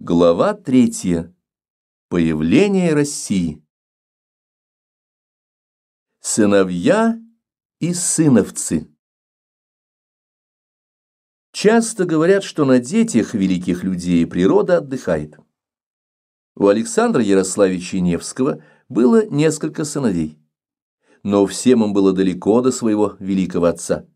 Глава третья. Появление России. Сыновья и сыновцы. Часто говорят, что на детях великих людей природа отдыхает. У Александра Ярославича Невского было несколько сыновей, но всем им было далеко до своего великого отца.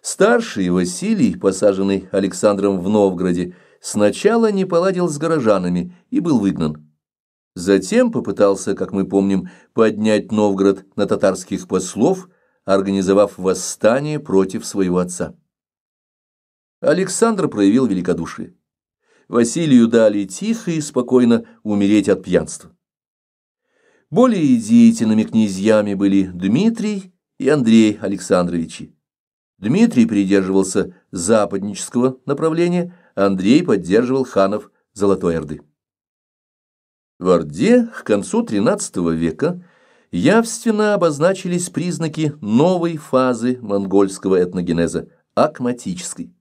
Старший Василий, посаженный Александром в Новгороде, сначала не поладил с горожанами и был выгнан. Затем попытался, как мы помним, поднять Новгород на татарских послов, организовав восстание против своего отца. Александр проявил великодушие. Василию дали тихо и спокойно умереть от пьянства. Более деятельными князьями были Дмитрий и Андрей Александровичи. Дмитрий придерживался западнического направления, Андрей поддерживал ханов Золотой Орды. В Орде к концу XIII века явственно обозначились признаки новой фазы монгольского этногенеза – акматической.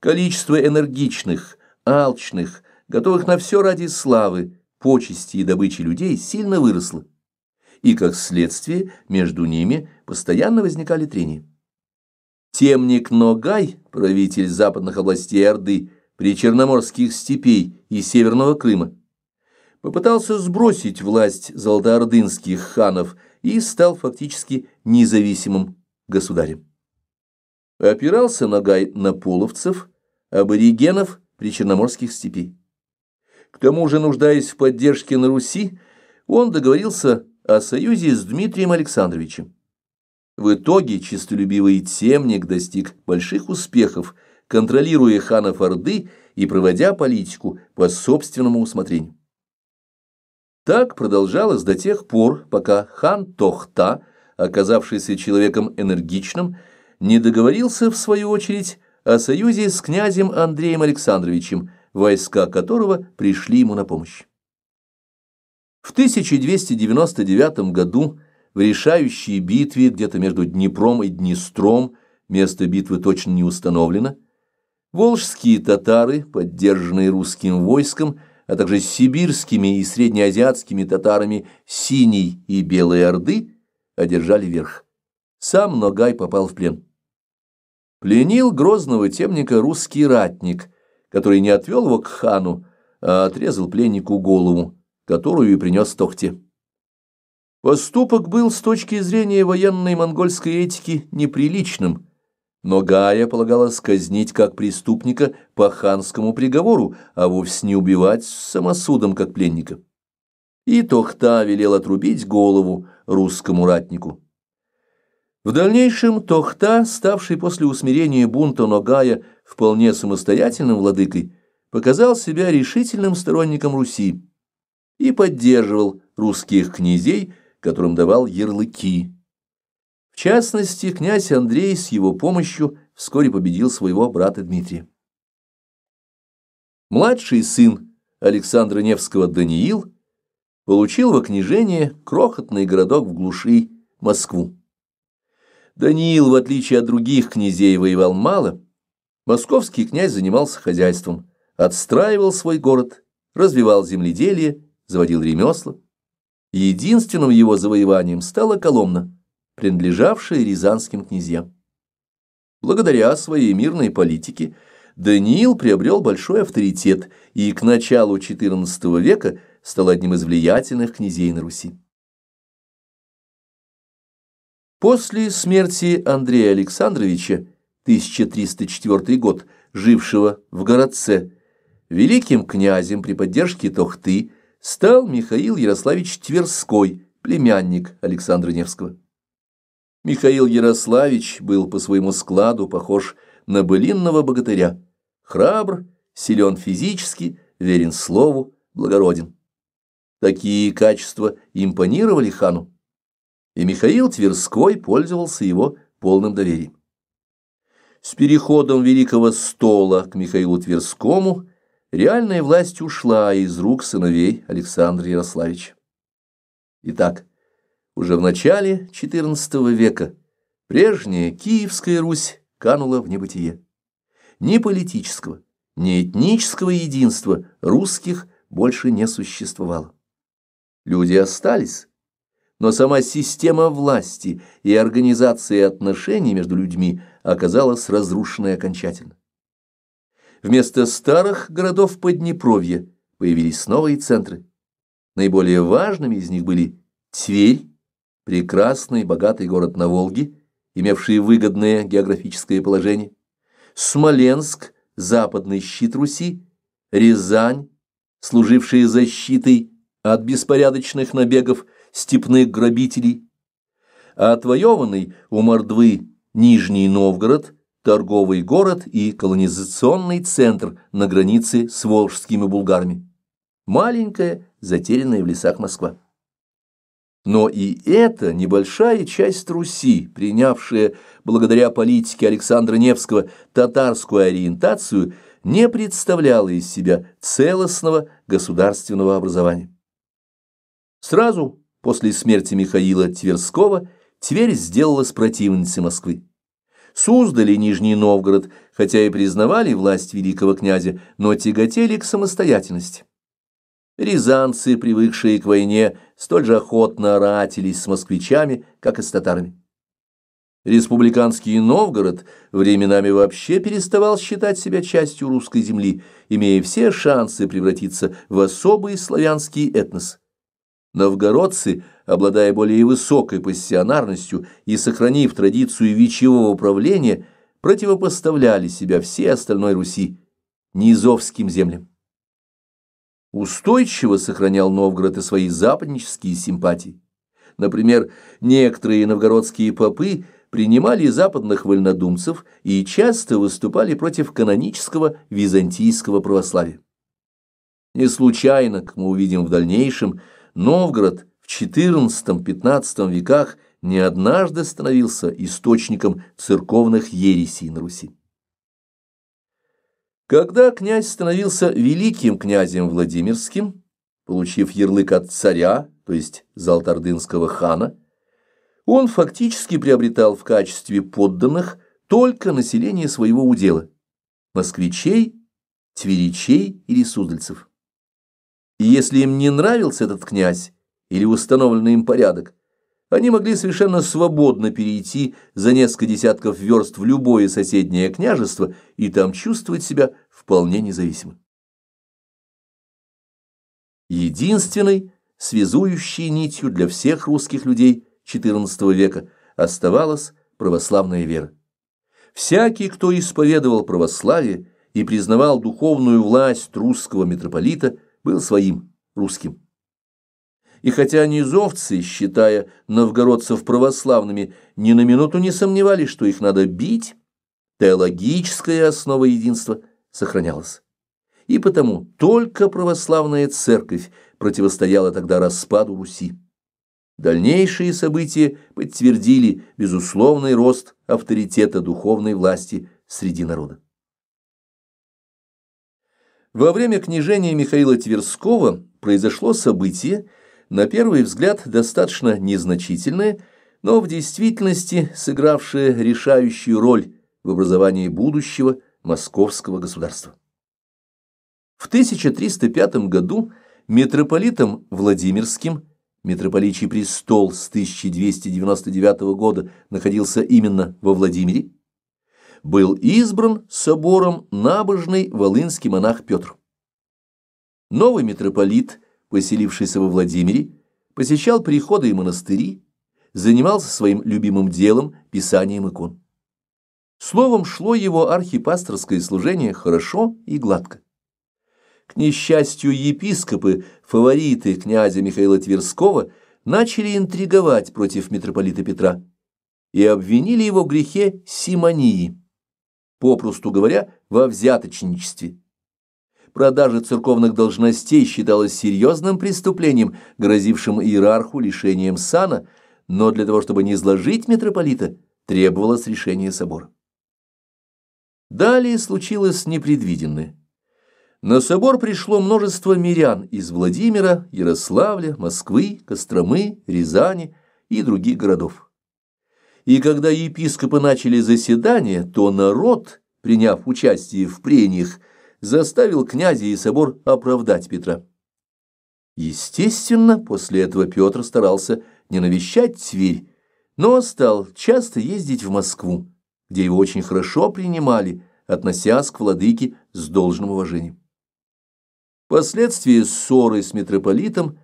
Количество энергичных, алчных, готовых на все ради славы, почести и добычи людей сильно выросло, и, как следствие, между ними постоянно возникали трения. Темник Ногай – правитель западных областей Орды, причерноморских степей и Северного Крыма, попытался сбросить власть золотоордынских ханов и стал фактически независимым государем. Опирался Нагай на половцев, аборигенов причерноморских степей. К тому же, нуждаясь в поддержке на Руси, он договорился о союзе с Дмитрием Александровичем. В итоге честолюбивый темник достиг больших успехов, контролируя ханов Орды и проводя политику по собственному усмотрению. Так продолжалось до тех пор, пока хан Тохта, оказавшийся человеком энергичным, не договорился, в свою очередь, о союзе с князем Андреем Александровичем, войска которого пришли ему на помощь. В 1299 году в решающей битве где-то между Днепром и Днестром, место битвы точно не установлено, волжские татары, поддержанные русским войском, а также сибирскими и среднеазиатскими татарами Синей и Белой Орды, одержали верх. Сам Ногай попал в плен. Пленил грозного темника русский ратник, который не отвел его к хану, а отрезал пленнику голову, которую и принес Тохте. Поступок был с точки зрения военной монгольской этики неприличным, но Гая полагалось сказнить как преступника по ханскому приговору, а вовсе не убивать самосудом как пленника. И Тохта велел отрубить голову русскому ратнику. В дальнейшем Тохта, ставший после усмирения бунта Ногая вполне самостоятельным владыкой, показал себя решительным сторонником Руси и поддерживал русских князей, которым давал ярлыки. В частности, князь Андрей с его помощью вскоре победил своего брата Дмитрия. Младший сын Александра Невского Даниил получил во княжение крохотный городок в глуши Москву. Даниил, в отличие от других князей, воевал мало. Московский князь занимался хозяйством, отстраивал свой город, развивал земледелие, заводил ремесла. Единственным его завоеванием стала Коломна, принадлежавшая рязанским князьям. Благодаря своей мирной политике Даниил приобрел большой авторитет и к началу XIV века стал одним из влиятельных князей на Руси. После смерти Андрея Александровича, 1304 год, жившего в городце, великим князем при поддержке Тохты стал Михаил Ярославич Тверской, племянник Александра Невского. Михаил Ярославич был по своему складу похож на былинного богатыря. Храбр, силен физически, верен слову, благороден. Такие качества импонировали хану, и Михаил Тверской пользовался его полным доверием. С переходом Великого Стола к Михаилу Тверскому – реальная власть ушла из рук сыновей Александра Ярославича. Итак, уже в начале XIV века прежняя Киевская Русь канула в небытие. Ни политического, ни этнического единства русских больше не существовало. Люди остались, но сама система власти и организация отношений между людьми оказалась разрушенной окончательно. Вместо старых городов Поднепровья появились новые центры. Наиболее важными из них были Тверь, прекрасный богатый город на Волге, имевший выгодное географическое положение, Смоленск, западный щит Руси, Рязань, служившая защитой от беспорядочных набегов степных грабителей, а отвоеванный у Мордвы Нижний Новгород торговый город и колонизационный центр на границе с волжскими булгарами. Маленькая, затерянная в лесах Москва. Но и эта небольшая часть Руси, принявшая благодаря политике Александра Невского татарскую ориентацию, не представляла из себя целостного государственного образования. Сразу после смерти Михаила Тверского Тверь сделалась противницей Москвы. Суздаль и Нижний Новгород, хотя и признавали власть великого князя, но тяготели к самостоятельности. Рязанцы, привыкшие к войне, столь же охотно ратились с москвичами, как и с татарами. Республиканский Новгород временами вообще переставал считать себя частью русской земли, имея все шансы превратиться в особый славянский этнос – Новгородцы, обладая более высокой пассионарностью и сохранив традицию вечевого правления, противопоставляли себя всей остальной Руси, низовским землям. Устойчиво сохранял Новгород и свои западнические симпатии. Например, некоторые новгородские попы принимали западных вольнодумцев и часто выступали против канонического византийского православия. Не случайно, как мы увидим в дальнейшем, Новгород в XIV-XV веках не однажды становился источником церковных ересей на Руси. Когда князь становился великим князем Владимирским, получив ярлык от царя, то есть Залтардынского хана, он фактически приобретал в качестве подданных только население своего удела – москвичей, тверичей или суздальцев. И если им не нравился этот князь или установленный им порядок, они могли совершенно свободно перейти за несколько десятков верст в любое соседнее княжество и там чувствовать себя вполне независимым. Единственной связующей нитью для всех русских людей XIV века оставалась православная вера. Всякий, кто исповедовал православие и признавал духовную власть русского митрополита – был своим, русским. И хотя низовцы, считая новгородцев православными, ни на минуту не сомневались, что их надо бить, теологическая основа единства сохранялась. И потому только православная церковь противостояла тогда распаду Руси. Дальнейшие события подтвердили безусловный рост авторитета духовной власти среди народа. Во время княжения Михаила Тверского произошло событие, на первый взгляд достаточно незначительное, но в действительности сыгравшее решающую роль в образовании будущего московского государства. В 1305 году митрополитом Владимирским, митрополичий престол с 1299 года находился именно во Владимире, был избран собором набожный волынский монах Петр. Новый митрополит, поселившийся во Владимире, посещал приходы и монастыри, занимался своим любимым делом – писанием икон. Словом, шло его архипасторское служение хорошо и гладко. К несчастью, епископы, фавориты князя Михаила Тверского, начали интриговать против митрополита Петра и обвинили его в грехе симонии попросту говоря, во взяточничестве. Продажа церковных должностей считалась серьезным преступлением, грозившим иерарху лишением сана, но для того, чтобы не изложить митрополита, требовалось решение собора. Далее случилось непредвиденное. На собор пришло множество мирян из Владимира, Ярославля, Москвы, Костромы, Рязани и других городов. И когда епископы начали заседание, то народ, приняв участие в прениях, заставил князя и собор оправдать Петра. Естественно, после этого Петр старался не навещать Тверь, но стал часто ездить в Москву, где его очень хорошо принимали, относясь к владыке с должным уважением. Впоследствии ссоры с митрополитом,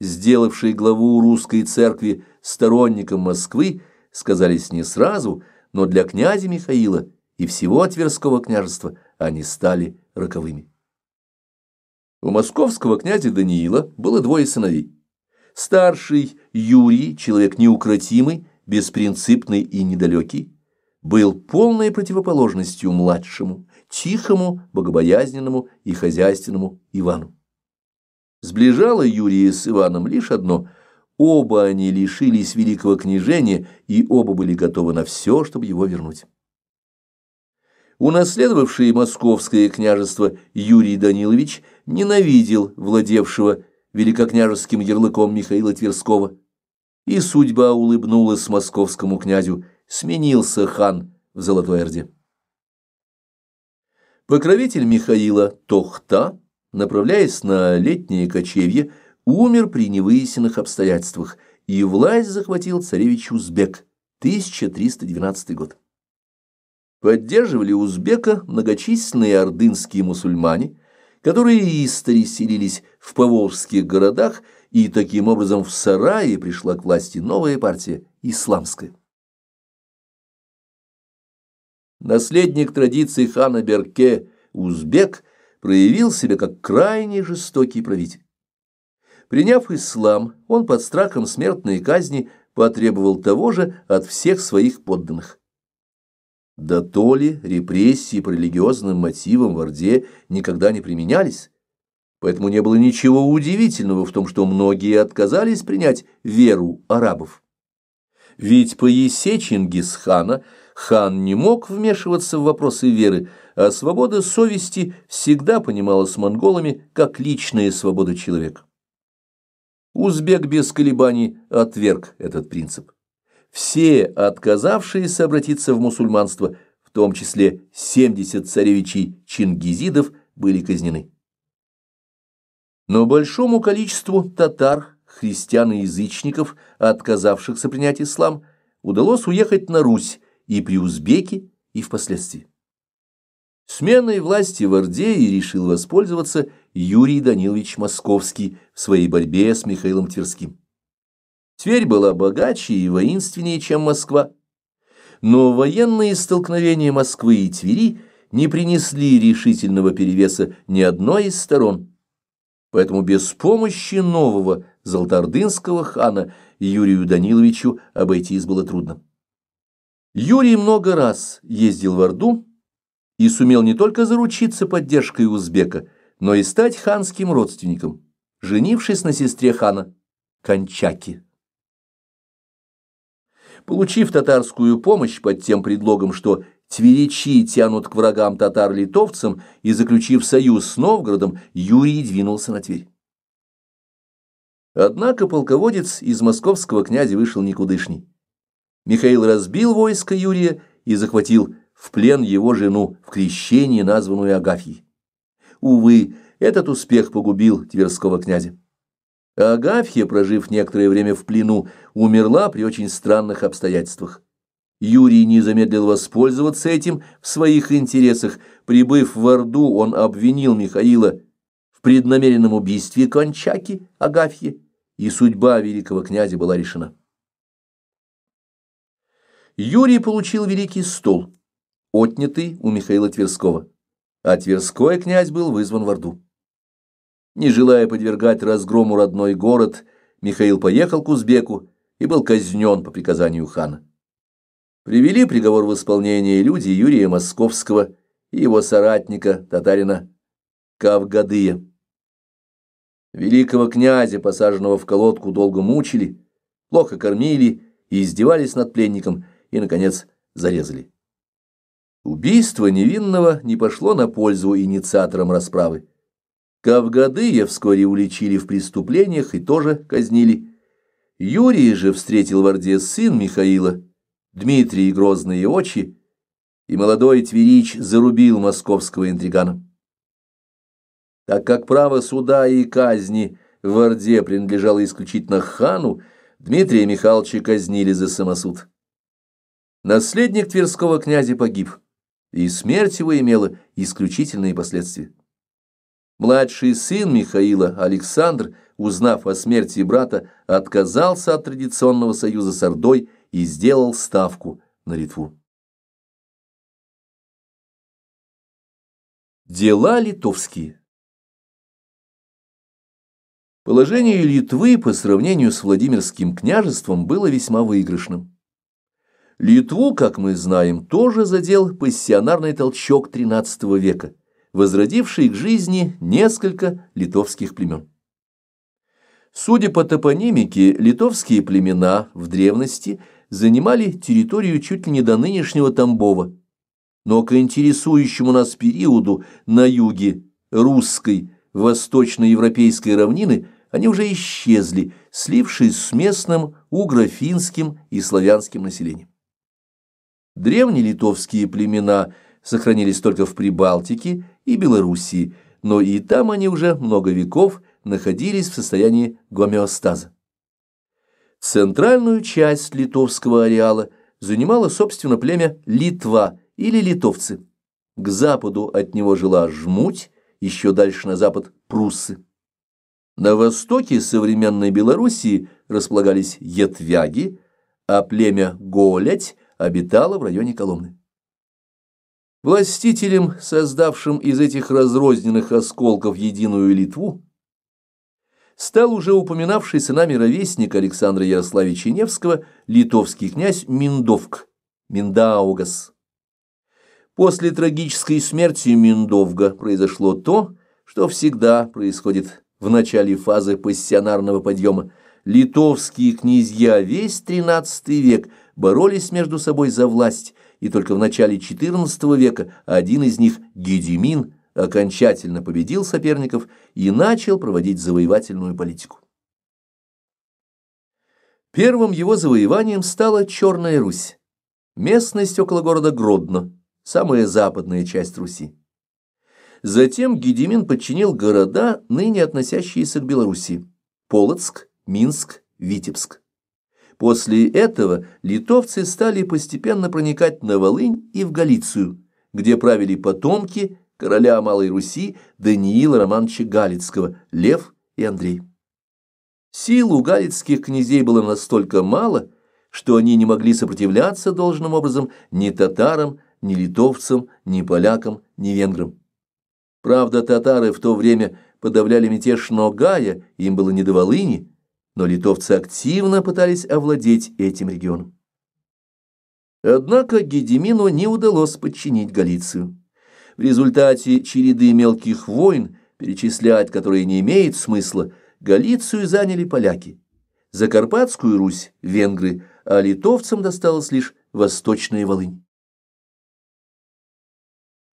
сделавшей главу русской церкви сторонником Москвы, сказались не сразу, но для князя Михаила и всего Тверского княжества они стали роковыми. У московского князя Даниила было двое сыновей. Старший Юрий, человек неукротимый, беспринципный и недалекий, был полной противоположностью младшему, тихому, богобоязненному и хозяйственному Ивану. Сближало Юрия с Иваном лишь одно – Оба они лишились великого княжения, и оба были готовы на все, чтобы его вернуть. Унаследовавший московское княжество Юрий Данилович ненавидел владевшего великокняжеским ярлыком Михаила Тверского. И судьба улыбнулась московскому князю, сменился хан в Золотой Орде. Покровитель Михаила Тохта, направляясь на летнее кочевье умер при невыясненных обстоятельствах, и власть захватил царевич Узбек, 1312 год. Поддерживали Узбека многочисленные ордынские мусульмане, которые истори селились в поволжских городах, и таким образом в Сарае пришла к власти новая партия – исламская. Наследник традиций хана Берке, узбек, проявил себя как крайне жестокий правитель. Приняв ислам, он под страхом смертной казни потребовал того же от всех своих подданных. Да то ли репрессии по религиозным мотивам в Орде никогда не применялись, поэтому не было ничего удивительного в том, что многие отказались принять веру арабов. Ведь по есе Чингисхана хан не мог вмешиваться в вопросы веры, а свобода совести всегда понималась монголами как личная свобода человека. Узбек без колебаний отверг этот принцип. Все отказавшиеся обратиться в мусульманство, в том числе 70 царевичей чингизидов, были казнены. Но большому количеству татар, христиан и язычников, отказавшихся принять ислам, удалось уехать на Русь и при Узбеке, и впоследствии. Сменой власти в Орде и решил воспользоваться Юрий Данилович Московский в своей борьбе с Михаилом Тверским. Тверь была богаче и воинственнее, чем Москва. Но военные столкновения Москвы и Твери не принесли решительного перевеса ни одной из сторон. Поэтому без помощи нового Золотардынского хана Юрию Даниловичу обойтись было трудно. Юрий много раз ездил в Орду и сумел не только заручиться поддержкой узбека – но и стать ханским родственником, женившись на сестре хана Кончаки. Получив татарскую помощь под тем предлогом, что тверичи тянут к врагам татар-литовцам и заключив союз с Новгородом, Юрий двинулся на Тверь. Однако полководец из московского князя вышел никудышний. Михаил разбил войско Юрия и захватил в плен его жену в крещении, названную Агафьей. Увы, этот успех погубил Тверского князя. Агафья, прожив некоторое время в плену, умерла при очень странных обстоятельствах. Юрий не замедлил воспользоваться этим в своих интересах. Прибыв в Орду, он обвинил Михаила в преднамеренном убийстве кончаки Агафьи, и судьба великого князя была решена. Юрий получил великий стол, отнятый у Михаила Тверского а Тверской князь был вызван в Орду. Не желая подвергать разгрому родной город, Михаил поехал к Узбеку и был казнен по приказанию хана. Привели приговор в исполнение люди Юрия Московского и его соратника, татарина Кавгадыя. Великого князя, посаженного в колодку, долго мучили, плохо кормили и издевались над пленником, и, наконец, зарезали. Убийство невинного не пошло на пользу инициаторам расправы. Кавгадыя вскоре уличили в преступлениях и тоже казнили. Юрий же встретил в Орде сын Михаила, Дмитрий Грозные очи, и молодой Тверич зарубил московского интригана. Так как право суда и казни в Орде принадлежало исключительно хану, Дмитрия Михайловича казнили за самосуд. Наследник тверского князя погиб и смерть его имела исключительные последствия. Младший сын Михаила, Александр, узнав о смерти брата, отказался от традиционного союза с Ордой и сделал ставку на Литву. Дела литовские Положение Литвы по сравнению с Владимирским княжеством было весьма выигрышным. Литву, как мы знаем, тоже задел пассионарный толчок XIII века, возродивший к жизни несколько литовских племен. Судя по топонимике, литовские племена в древности занимали территорию чуть ли не до нынешнего Тамбова, но к интересующему нас периоду на юге русской восточноевропейской равнины они уже исчезли, слившись с местным угрофинским и славянским населением. Древнелитовские племена сохранились только в Прибалтике и Белоруссии, но и там они уже много веков находились в состоянии гомеостаза. Центральную часть литовского ареала занимало, собственно, племя Литва или литовцы. К западу от него жила Жмуть, еще дальше на запад – пруссы. На востоке современной Белоруссии располагались етвяги, а племя Голядь – обитала в районе Коломны. Властителем, создавшим из этих разрозненных осколков единую Литву, стал уже упоминавшийся нами ровесник Александра Ярославича Невского литовский князь Миндовк, Миндаугас. После трагической смерти Миндовга произошло то, что всегда происходит в начале фазы пассионарного подъема. Литовские князья весь XIII век – боролись между собой за власть, и только в начале XIV века один из них, Гедемин, окончательно победил соперников и начал проводить завоевательную политику. Первым его завоеванием стала Черная Русь, местность около города Гродно, самая западная часть Руси. Затем Гедемин подчинил города, ныне относящиеся к Белоруссии – Полоцк, Минск, Витебск. После этого литовцы стали постепенно проникать на Волынь и в Галицию, где правили потомки короля Малой Руси Даниила Романовича Галицкого, Лев и Андрей. Сил у галицких князей было настолько мало, что они не могли сопротивляться должным образом ни татарам, ни литовцам, ни полякам, ни венграм. Правда, татары в то время подавляли мятеж Ногая, им было не до Волыни, но литовцы активно пытались овладеть этим регионом. Однако Гедемину не удалось подчинить Галицию. В результате череды мелких войн, перечислять которые не имеет смысла, Галицию заняли поляки, Закарпатскую Русь – венгры, а литовцам досталась лишь Восточная Волынь.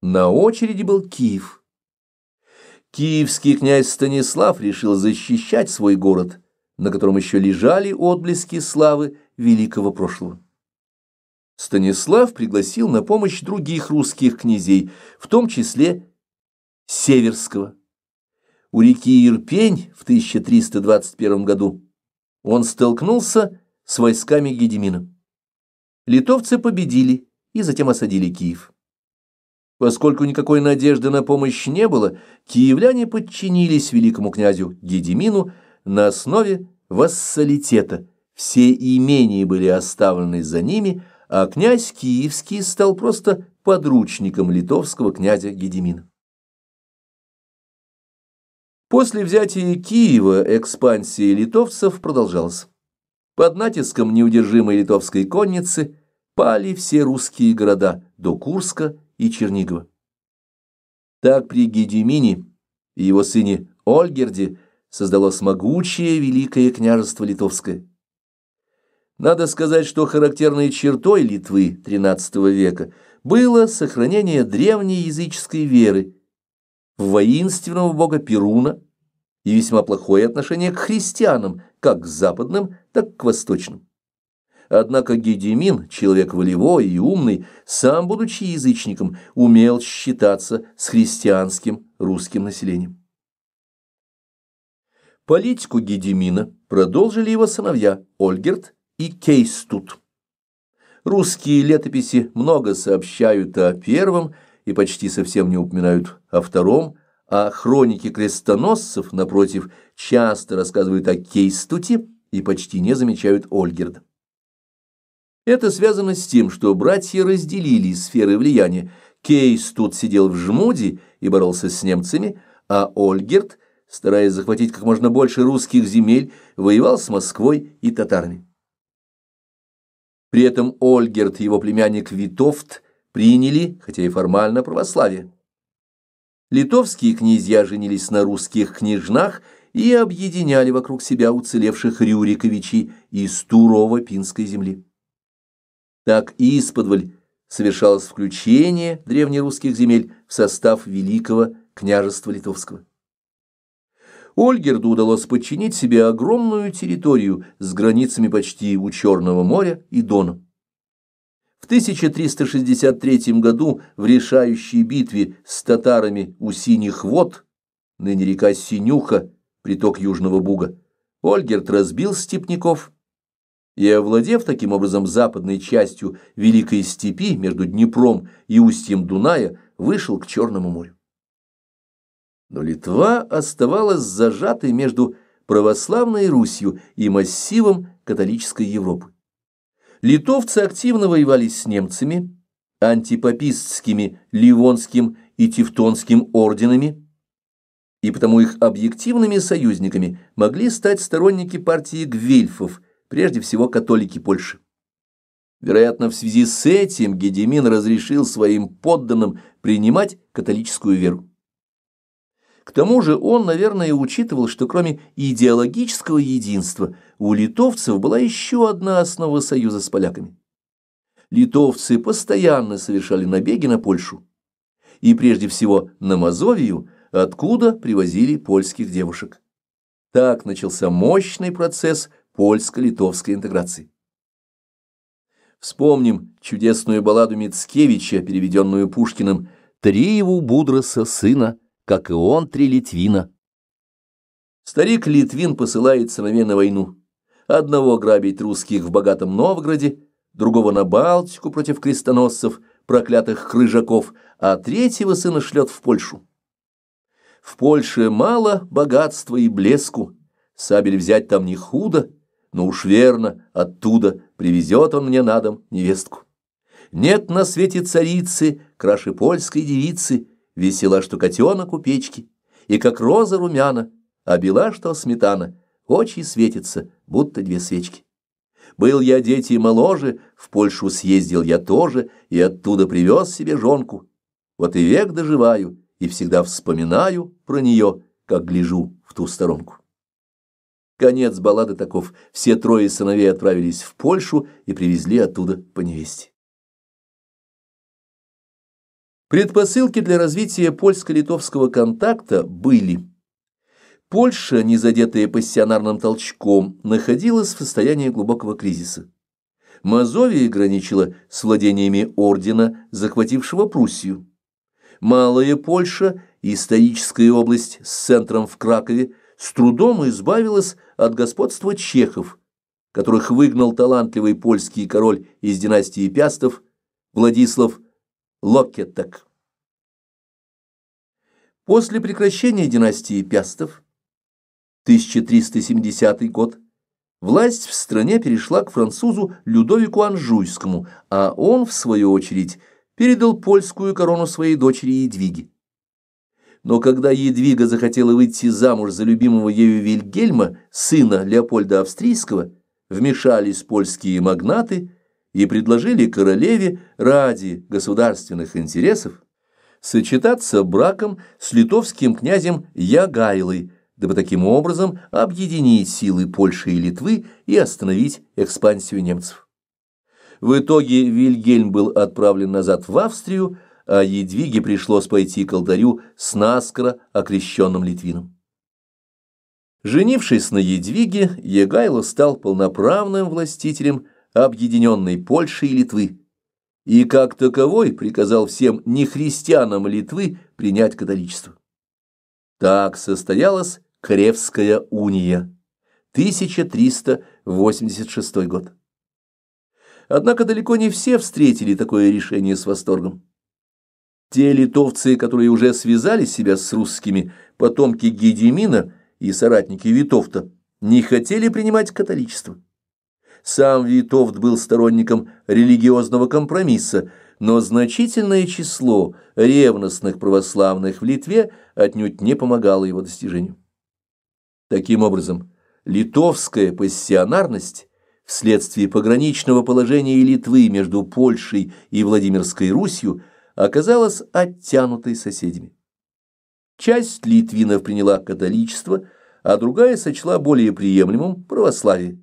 На очереди был Киев. Киевский князь Станислав решил защищать свой город – на котором еще лежали отблески славы великого прошлого. Станислав пригласил на помощь других русских князей, в том числе Северского. У реки Ирпень в 1321 году он столкнулся с войсками Гедемина. Литовцы победили и затем осадили Киев. Поскольку никакой надежды на помощь не было, киевляне подчинились великому князю Гедемину на основе вассалитета. Все имения были оставлены за ними, а князь Киевский стал просто подручником литовского князя Гедемина. После взятия Киева экспансия литовцев продолжалась. Под натиском неудержимой литовской конницы пали все русские города до Курска и Чернигова. Так при Гедемине и его сыне Ольгерде создалось могучее Великое княжество Литовское. Надо сказать, что характерной чертой Литвы XIII века было сохранение древней языческой веры, в воинственного бога Перуна и весьма плохое отношение к христианам, как к западным, так и к восточным. Однако Гедемин, человек волевой и умный, сам, будучи язычником, умел считаться с христианским русским населением. Политику Гедемина продолжили его сыновья Ольгерт и Кейстут. Русские летописи много сообщают о первом и почти совсем не упоминают о втором, а хроники крестоносцев, напротив, часто рассказывают о Кейстуте и почти не замечают Ольгерда. Это связано с тем, что братья разделили сферы влияния. Кейстут сидел в жмуде и боролся с немцами, а Ольгерт – стараясь захватить как можно больше русских земель, воевал с Москвой и татарами. При этом Ольгерт и его племянник Витовт приняли, хотя и формально, православие. Литовские князья женились на русских княжнах и объединяли вокруг себя уцелевших Рюриковичей из Турово-Пинской земли. Так и исподволь совершалось включение древнерусских земель в состав Великого княжества Литовского. Ольгерду удалось подчинить себе огромную территорию с границами почти у Черного моря и Дона. В 1363 году в решающей битве с татарами у Синих вод, ныне река Синюха, приток Южного Буга, Ольгерд разбил степняков и, овладев таким образом западной частью Великой Степи между Днепром и устьем Дуная, вышел к Черному морю. Но Литва оставалась зажатой между православной Русью и массивом католической Европы. Литовцы активно воевали с немцами, антипапистскими Ливонским и Тевтонским орденами, и потому их объективными союзниками могли стать сторонники партии гвельфов, прежде всего католики Польши. Вероятно, в связи с этим Гедемин разрешил своим подданным принимать католическую веру. К тому же он, наверное, учитывал, что кроме идеологического единства у литовцев была еще одна основа союза с поляками. Литовцы постоянно совершали набеги на Польшу и прежде всего на Мазовию, откуда привозили польских девушек. Так начался мощный процесс польско-литовской интеграции. Вспомним чудесную балладу Мицкевича, переведенную Пушкиным «Триеву Будроса сына» как и он три Литвина. Старик Литвин посылает сыновей на войну. Одного грабить русских в богатом Новгороде, другого на Балтику против крестоносцев, проклятых крыжаков, а третьего сына шлет в Польшу. В Польше мало богатства и блеску, сабель взять там не худо, но уж верно, оттуда привезет он мне на дом невестку. Нет на свете царицы, краше польской девицы, весела, что котенок у печки, и как роза румяна, а бела, что сметана, очи светятся, будто две свечки. Был я дети моложе, в Польшу съездил я тоже, и оттуда привез себе жонку. Вот и век доживаю, и всегда вспоминаю про нее, как гляжу в ту сторонку. Конец баллады таков. Все трое сыновей отправились в Польшу и привезли оттуда по невесте. Предпосылки для развития польско-литовского контакта были. Польша, не задетая пассионарным толчком, находилась в состоянии глубокого кризиса. Мазовия граничила с владениями ордена, захватившего Пруссию. Малая Польша, историческая область с центром в Кракове, с трудом избавилась от господства чехов, которых выгнал талантливый польский король из династии Пястов Владислав Локетек. После прекращения династии Пястов, 1370 год, власть в стране перешла к французу Людовику Анжуйскому, а он, в свою очередь, передал польскую корону своей дочери Едвиге. Но когда Едвига захотела выйти замуж за любимого ею Вильгельма, сына Леопольда Австрийского, вмешались польские магнаты – и предложили королеве ради государственных интересов сочетаться браком с литовским князем Ягайлой, дабы таким образом объединить силы Польши и Литвы и остановить экспансию немцев. В итоге Вильгельм был отправлен назад в Австрию, а Едвиге пришлось пойти к алтарю с наскоро окрещенным Литвином. Женившись на Едвиге, Егайло стал полноправным властителем объединенной Польши и Литвы, и как таковой приказал всем нехристианам Литвы принять католичество. Так состоялась Кревская уния, 1386 год. Однако далеко не все встретили такое решение с восторгом. Те литовцы, которые уже связали себя с русскими, потомки Гедемина и соратники Витовта, не хотели принимать католичество. Сам Витовт был сторонником религиозного компромисса, но значительное число ревностных православных в Литве отнюдь не помогало его достижению. Таким образом, литовская пассионарность вследствие пограничного положения Литвы между Польшей и Владимирской Русью оказалась оттянутой соседями. Часть литвинов приняла католичество, а другая сочла более приемлемым православие.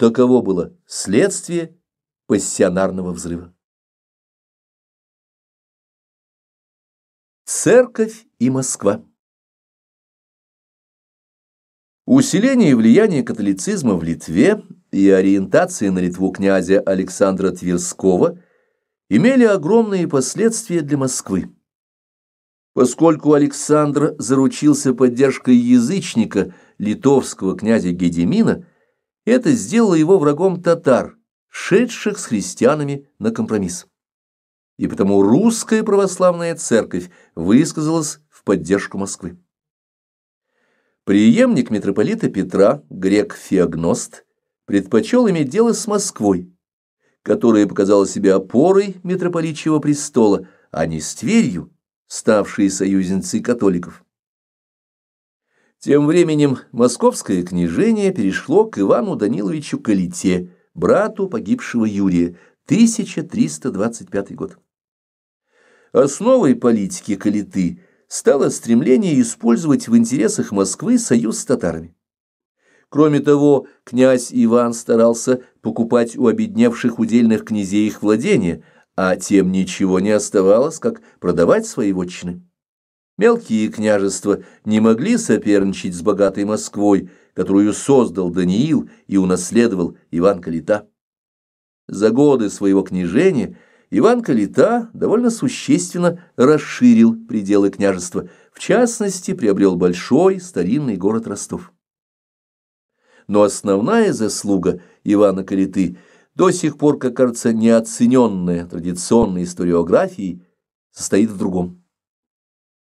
Таково было следствие пассионарного взрыва. Церковь и Москва Усиление влияния католицизма в Литве и ориентация на Литву князя Александра Тверского имели огромные последствия для Москвы. Поскольку Александр заручился поддержкой язычника литовского князя Гедемина, это сделало его врагом татар, шедших с христианами на компромисс. И потому русская православная церковь высказалась в поддержку Москвы. Приемник митрополита Петра, грек Феогност, предпочел иметь дело с Москвой, которая показала себя опорой митрополитчего престола, а не с Тверью, ставшей союзницей католиков. Тем временем московское княжение перешло к Ивану Даниловичу Калите, брату погибшего Юрия, 1325 год. Основой политики Калиты стало стремление использовать в интересах Москвы союз с татарами. Кроме того, князь Иван старался покупать у обедневших удельных князей их владения, а тем ничего не оставалось, как продавать свои вотчины. Мелкие княжества не могли соперничать с богатой Москвой, которую создал Даниил и унаследовал Иван Калита. За годы своего княжения Иван Калита довольно существенно расширил пределы княжества, в частности, приобрел большой старинный город Ростов. Но основная заслуга Ивана Калиты, до сих пор, как кажется, неоцененная традиционной историографией, состоит в другом.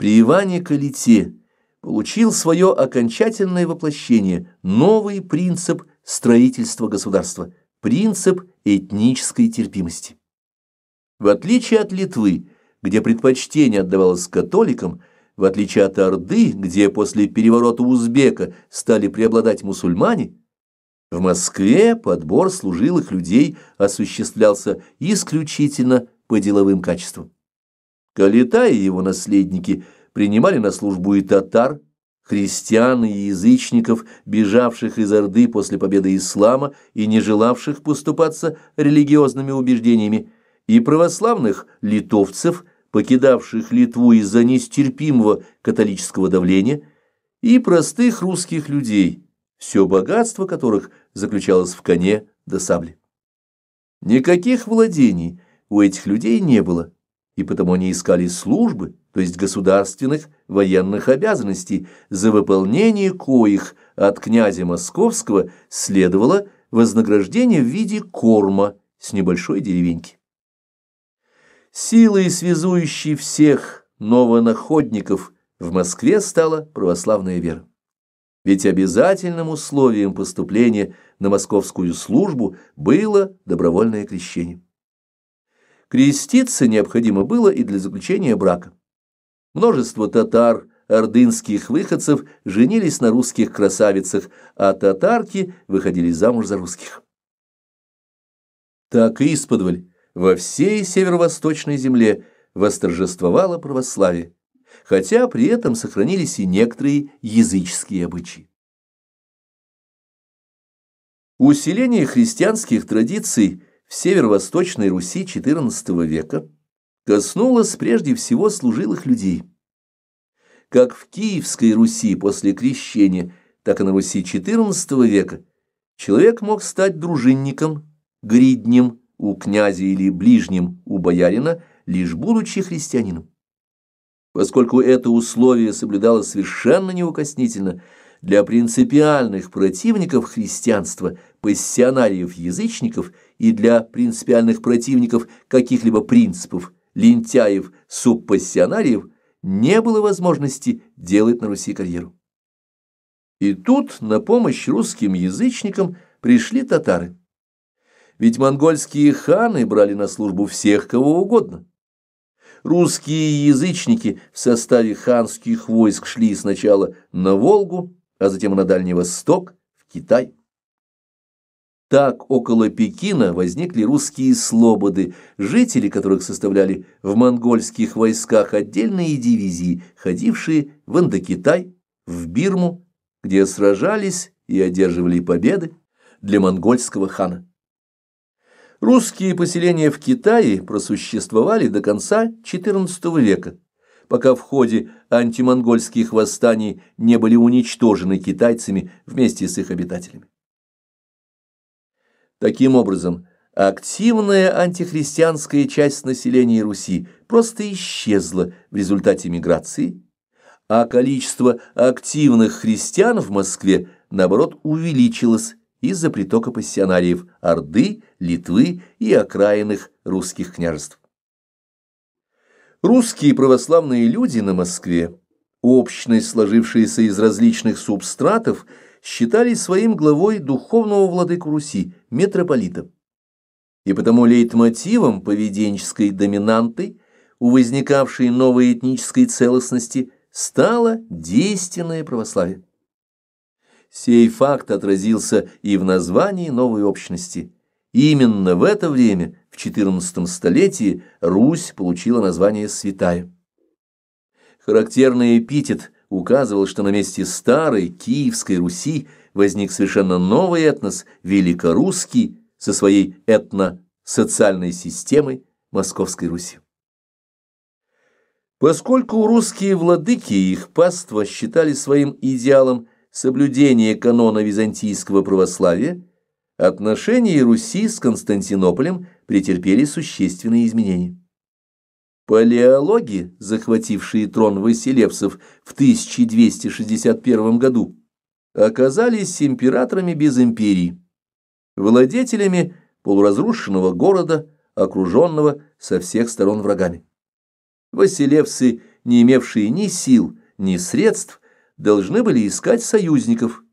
При Иване Калите получил свое окончательное воплощение новый принцип строительства государства, принцип этнической терпимости. В отличие от Литвы, где предпочтение отдавалось католикам, в отличие от Орды, где после переворота узбека стали преобладать мусульмане, в Москве подбор служилых людей осуществлялся исключительно по деловым качествам. Калита и его наследники принимали на службу и татар, христиан и язычников, бежавших из Орды после победы ислама и не желавших поступаться религиозными убеждениями, и православных литовцев, покидавших Литву из-за нестерпимого католического давления, и простых русских людей, все богатство которых заключалось в коне до сабли. Никаких владений у этих людей не было, и потому они искали службы, то есть государственных военных обязанностей, за выполнение коих от князя Московского следовало вознаграждение в виде корма с небольшой деревеньки. Силой, связующей всех новонаходников, в Москве стала православная вера. Ведь обязательным условием поступления на московскую службу было добровольное крещение. Креститься необходимо было и для заключения брака. Множество татар, ордынских выходцев женились на русских красавицах, а татарки выходили замуж за русских. Так и исподволь во всей северо-восточной земле восторжествовало православие, хотя при этом сохранились и некоторые языческие обычаи. Усиление христианских традиций – в северо-восточной Руси XIV века коснулась прежде всего служилых людей. Как в Киевской Руси после крещения, так и на Руси XIV века человек мог стать дружинником, гриднем у князя или ближним у боярина, лишь будучи христианином. Поскольку это условие соблюдалось совершенно неукоснительно, для принципиальных противников христианства, пассионариев-язычников – и для принципиальных противников каких-либо принципов, лентяев, субпассионариев не было возможности делать на Руси карьеру. И тут на помощь русским язычникам пришли татары. Ведь монгольские ханы брали на службу всех, кого угодно. Русские язычники в составе ханских войск шли сначала на Волгу, а затем на Дальний Восток, в Китай. Так около Пекина возникли русские слободы, жители которых составляли в монгольских войсках отдельные дивизии, ходившие в Индокитай, в Бирму, где сражались и одерживали победы для монгольского хана. Русские поселения в Китае просуществовали до конца XIV века, пока в ходе антимонгольских восстаний не были уничтожены китайцами вместе с их обитателями. Таким образом, активная антихристианская часть населения Руси просто исчезла в результате миграции, а количество активных христиан в Москве, наоборот, увеличилось из-за притока пассионариев Орды, Литвы и окраинных русских княжеств. Русские православные люди на Москве, общность, сложившаяся из различных субстратов, считались своим главой духовного владыку Руси, митрополита. И потому лейтмотивом поведенческой доминанты у возникавшей новой этнической целостности стало действенное православие. Сей факт отразился и в названии новой общности. Именно в это время, в XIV столетии, Русь получила название «святая». Характерный эпитет указывал, что на месте старой Киевской Руси возник совершенно новый этнос, великорусский, со своей этно-социальной системой Московской Руси. Поскольку русские владыки и их паства считали своим идеалом соблюдение канона византийского православия, отношения Руси с Константинополем претерпели существенные изменения. Палеологи, захватившие трон Василевсов в 1261 году, оказались императорами без империи, владетелями полуразрушенного города, окруженного со всех сторон врагами. Василевсы, не имевшие ни сил, ни средств, должны были искать союзников,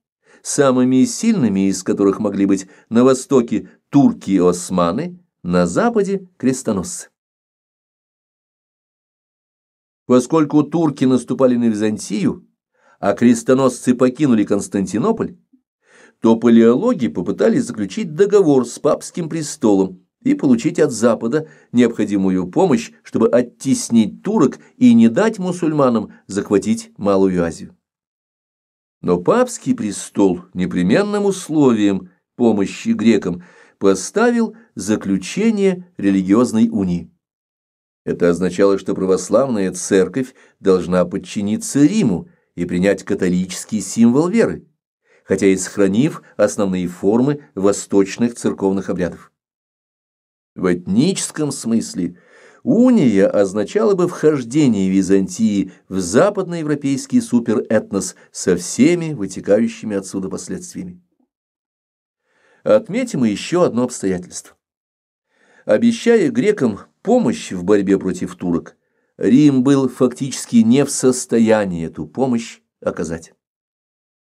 самыми сильными из которых могли быть на востоке турки и османы, на западе – крестоносцы. Поскольку турки наступали на Византию, а крестоносцы покинули Константинополь, то палеологи попытались заключить договор с папским престолом и получить от Запада необходимую помощь, чтобы оттеснить турок и не дать мусульманам захватить Малую Азию. Но папский престол непременным условием помощи грекам поставил заключение религиозной унии. Это означало, что православная церковь должна подчиниться Риму и принять католический символ веры, хотя и сохранив основные формы восточных церковных обрядов. В этническом смысле уния означала бы вхождение Византии в западноевропейский суперэтнос со всеми вытекающими отсюда последствиями. Отметим еще одно обстоятельство. Обещая грекам Помощи в борьбе против турок, Рим был фактически не в состоянии эту помощь оказать.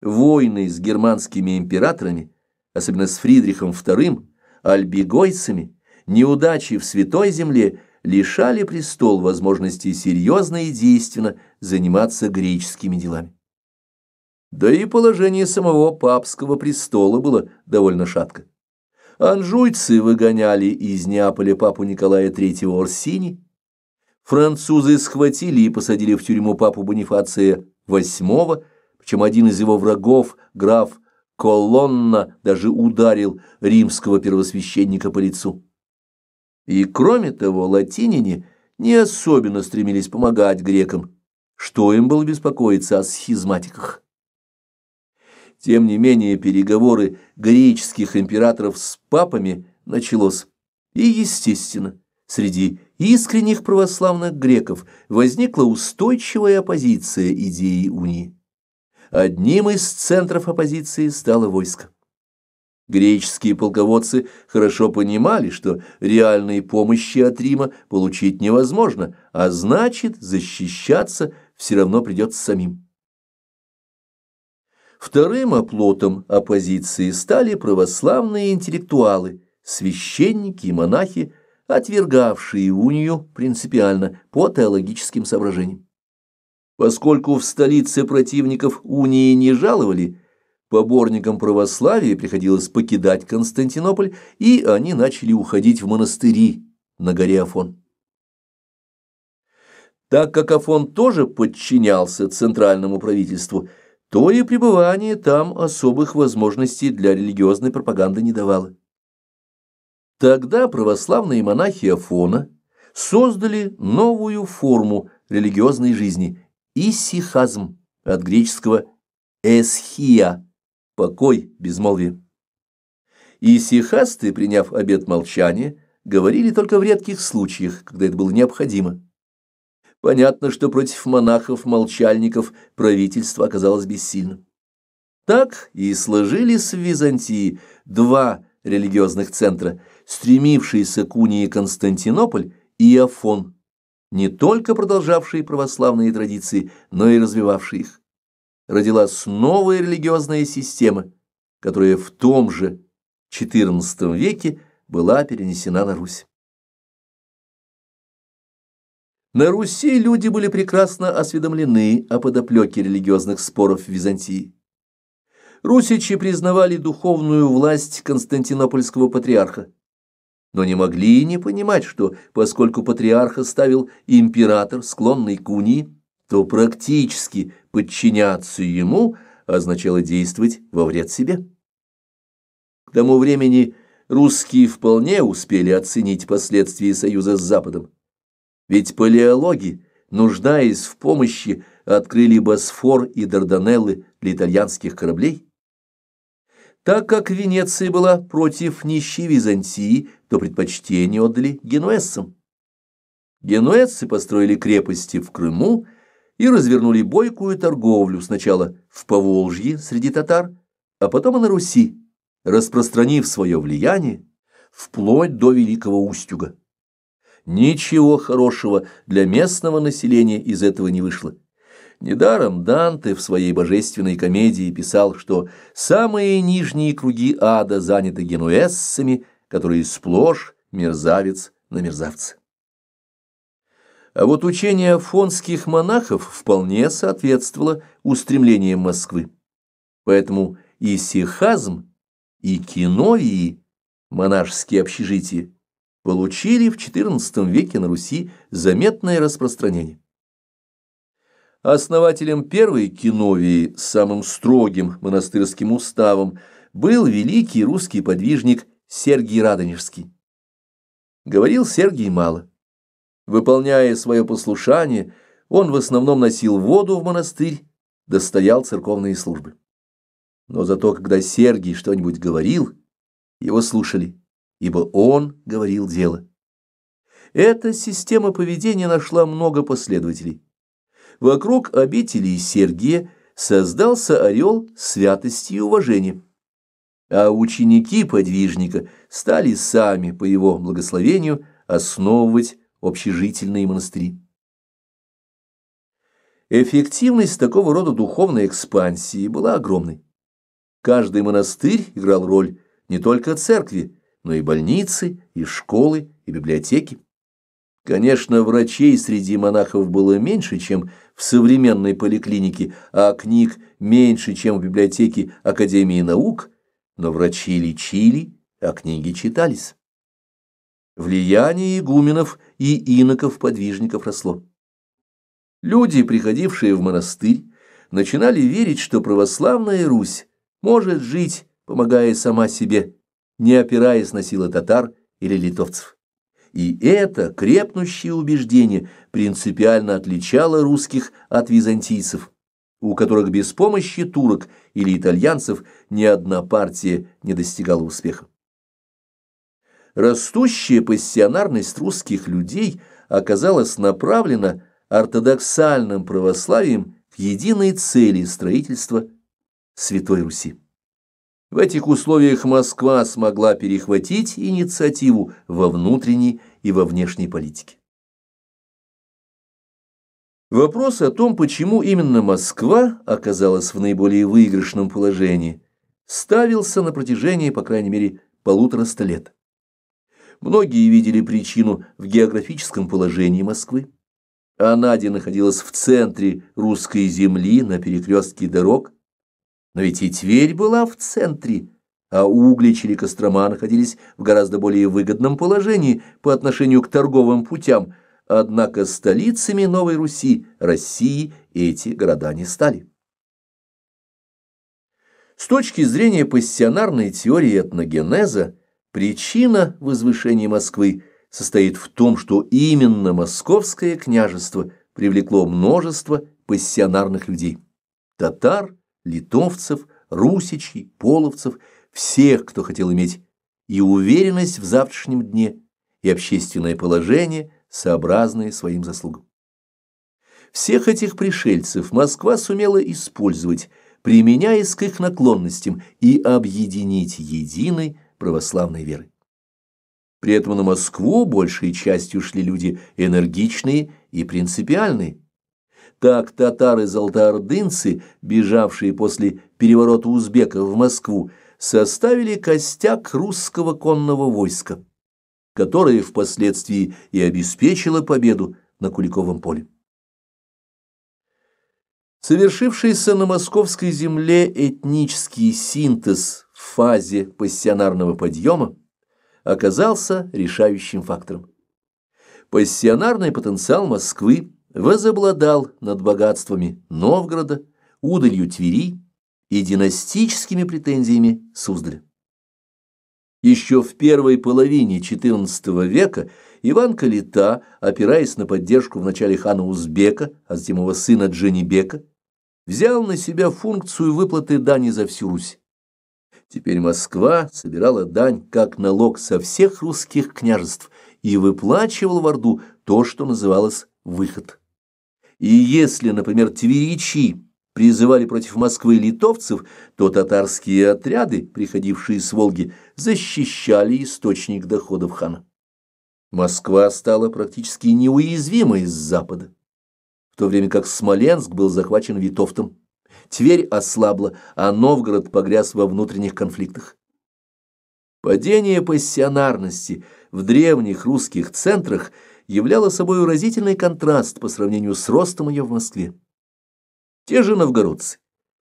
Войны с германскими императорами, особенно с Фридрихом II, альбегойцами, неудачи в Святой Земле лишали престол возможности серьезно и действенно заниматься греческими делами. Да и положение самого папского престола было довольно шатко. Анжуйцы выгоняли из Неаполя папу Николая III Орсини, французы схватили и посадили в тюрьму папу Бонифация VIII, причем один из его врагов, граф Колонна, даже ударил римского первосвященника по лицу. И кроме того, латинине не особенно стремились помогать грекам, что им было беспокоиться о схизматиках. Тем не менее, переговоры греческих императоров с папами началось. И, естественно, среди искренних православных греков возникла устойчивая оппозиция идеи унии. Одним из центров оппозиции стало войско. Греческие полководцы хорошо понимали, что реальной помощи от Рима получить невозможно, а значит, защищаться все равно придется самим. Вторым оплотом оппозиции стали православные интеллектуалы, священники и монахи, отвергавшие унию принципиально по теологическим соображениям. Поскольку в столице противников унии не жаловали, поборникам православия приходилось покидать Константинополь, и они начали уходить в монастыри на горе Афон. Так как Афон тоже подчинялся центральному правительству, то и пребывание там особых возможностей для религиозной пропаганды не давало. Тогда православные монахи Афона создали новую форму религиозной жизни – исихазм, от греческого «эсхия» – покой, безмолвие. Исихасты, приняв обет молчания, говорили только в редких случаях, когда это было необходимо. Понятно, что против монахов-молчальников правительство оказалось бессильным. Так и сложились в Византии два религиозных центра, стремившиеся к унии Константинополь и Афон, не только продолжавшие православные традиции, но и развивавшие их. Родилась новая религиозная система, которая в том же XIV веке была перенесена на Русь. На Руси люди были прекрасно осведомлены о подоплеке религиозных споров в Византии. Русичи признавали духовную власть константинопольского патриарха, но не могли не понимать, что, поскольку патриарха ставил император, склонный к унии, то практически подчиняться ему означало действовать во вред себе. К тому времени русские вполне успели оценить последствия союза с Западом. Ведь палеологи, нуждаясь в помощи, открыли Босфор и Дарданеллы для итальянских кораблей. Так как Венеция была против нищей Византии, то предпочтение отдали генуэзцам. Генуэзцы построили крепости в Крыму и развернули бойкую торговлю сначала в Поволжье среди татар, а потом и на Руси, распространив свое влияние вплоть до Великого Устюга ничего хорошего для местного населения из этого не вышло. Недаром Данте в своей божественной комедии писал, что самые нижние круги ада заняты генуэзцами, которые сплошь мерзавец на мерзавца. А вот учение фонских монахов вполне соответствовало устремлениям Москвы. Поэтому и сихазм, и киновии, монашеские общежития, получили в XIV веке на Руси заметное распространение. Основателем первой киновии с самым строгим монастырским уставом был великий русский подвижник Сергий Радонежский. Говорил Сергий мало. Выполняя свое послушание, он в основном носил воду в монастырь, достоял церковные службы. Но зато, когда Сергий что-нибудь говорил, его слушали ибо он говорил дело. Эта система поведения нашла много последователей. Вокруг обители Сергия создался орел святости и уважения, а ученики подвижника стали сами, по его благословению, основывать общежительные монастыри. Эффективность такого рода духовной экспансии была огромной. Каждый монастырь играл роль не только церкви, но и больницы, и школы, и библиотеки. Конечно, врачей среди монахов было меньше, чем в современной поликлинике, а книг меньше, чем в библиотеке Академии наук, но врачи лечили, а книги читались. Влияние игуменов и иноков-подвижников росло. Люди, приходившие в монастырь, начинали верить, что православная Русь может жить, помогая сама себе, не опираясь на силы татар или литовцев. И это крепнущее убеждение принципиально отличало русских от византийцев, у которых без помощи турок или итальянцев ни одна партия не достигала успеха. Растущая пассионарность русских людей оказалась направлена ортодоксальным православием к единой цели строительства Святой Руси. В этих условиях Москва смогла перехватить инициативу во внутренней и во внешней политике. Вопрос о том, почему именно Москва оказалась в наиболее выигрышном положении, ставился на протяжении, по крайней мере, полутораста лет. Многие видели причину в географическом положении Москвы. Она, где находилась в центре русской земли на перекрестке дорог, но ведь и Тверь была в центре, а Углич или Кострома находились в гораздо более выгодном положении по отношению к торговым путям, однако столицами Новой Руси, России, эти города не стали. С точки зрения пассионарной теории этногенеза, причина возвышения Москвы состоит в том, что именно московское княжество привлекло множество пассионарных людей – татар, литовцев, русичей, половцев, всех, кто хотел иметь и уверенность в завтрашнем дне, и общественное положение, сообразное своим заслугам. Всех этих пришельцев Москва сумела использовать, применяясь к их наклонностям, и объединить единой православной верой. При этом на Москву большей частью шли люди энергичные и принципиальные, так татары-золотоордынцы, бежавшие после переворота узбеков в Москву, составили костяк русского конного войска, которое впоследствии и обеспечило победу на Куликовом поле. Совершившийся на московской земле этнический синтез в фазе пассионарного подъема оказался решающим фактором. Пассионарный потенциал Москвы – возобладал над богатствами Новгорода, удалью Твери и династическими претензиями Суздаля. Еще в первой половине XIV века Иван Калита, опираясь на поддержку вначале хана Узбека, а затем его сына Дженибека, взял на себя функцию выплаты дани за всю Русь. Теперь Москва собирала дань как налог со всех русских княжеств и выплачивала в Орду то, что называлось «выход». И если, например, тверичи призывали против Москвы литовцев, то татарские отряды, приходившие с Волги, защищали источник доходов хана. Москва стала практически неуязвимой с запада, в то время как Смоленск был захвачен Витовтом. Тверь ослабла, а Новгород погряз во внутренних конфликтах. Падение пассионарности в древних русских центрах – являла собой уразительный контраст по сравнению с ростом ее в Москве. Те же новгородцы,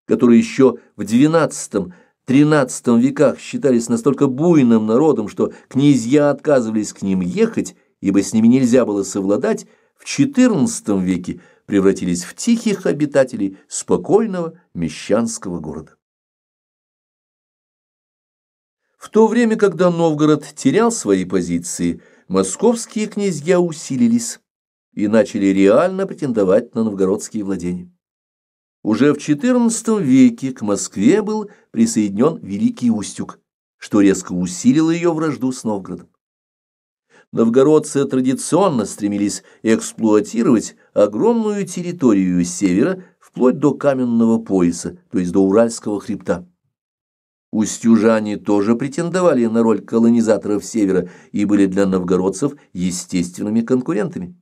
которые еще в XII-XIII веках считались настолько буйным народом, что князья отказывались к ним ехать, ибо с ними нельзя было совладать, в XIV веке превратились в тихих обитателей спокойного мещанского города. В то время, когда Новгород терял свои позиции – московские князья усилились и начали реально претендовать на новгородские владения. Уже в XIV веке к Москве был присоединен Великий Устюг, что резко усилило ее вражду с Новгородом. Новгородцы традиционно стремились эксплуатировать огромную территорию севера вплоть до каменного пояса, то есть до Уральского хребта. Устюжане тоже претендовали на роль колонизаторов Севера и были для новгородцев естественными конкурентами.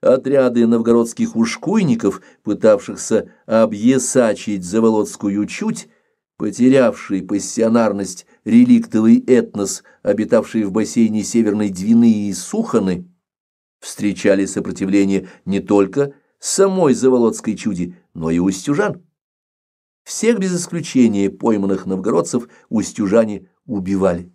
Отряды новгородских ушкуйников, пытавшихся объесачить заволодскую чуть, потерявший пассионарность реликтовый этнос, обитавший в бассейне Северной Двины и Суханы, встречали сопротивление не только самой заволодской чуди, но и устюжан. Всех без исключения пойманных новгородцев устюжане убивали.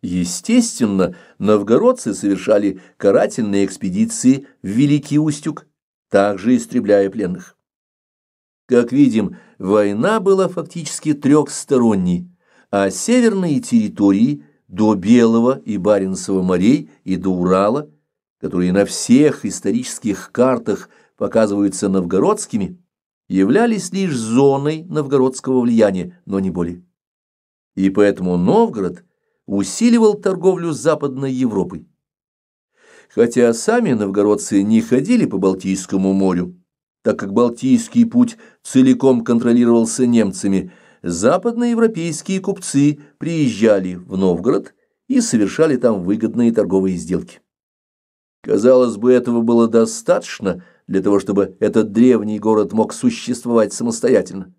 Естественно, новгородцы совершали карательные экспедиции в Великий Устюг, также истребляя пленных. Как видим, война была фактически трехсторонней, а северные территории до Белого и Баренцева морей и до Урала, которые на всех исторических картах показываются новгородскими, являлись лишь зоной новгородского влияния, но не более. И поэтому Новгород усиливал торговлю с Западной Европой. Хотя сами новгородцы не ходили по Балтийскому морю, так как Балтийский путь целиком контролировался немцами, западноевропейские купцы приезжали в Новгород и совершали там выгодные торговые сделки. Казалось бы, этого было достаточно – для того, чтобы этот древний город мог существовать самостоятельно.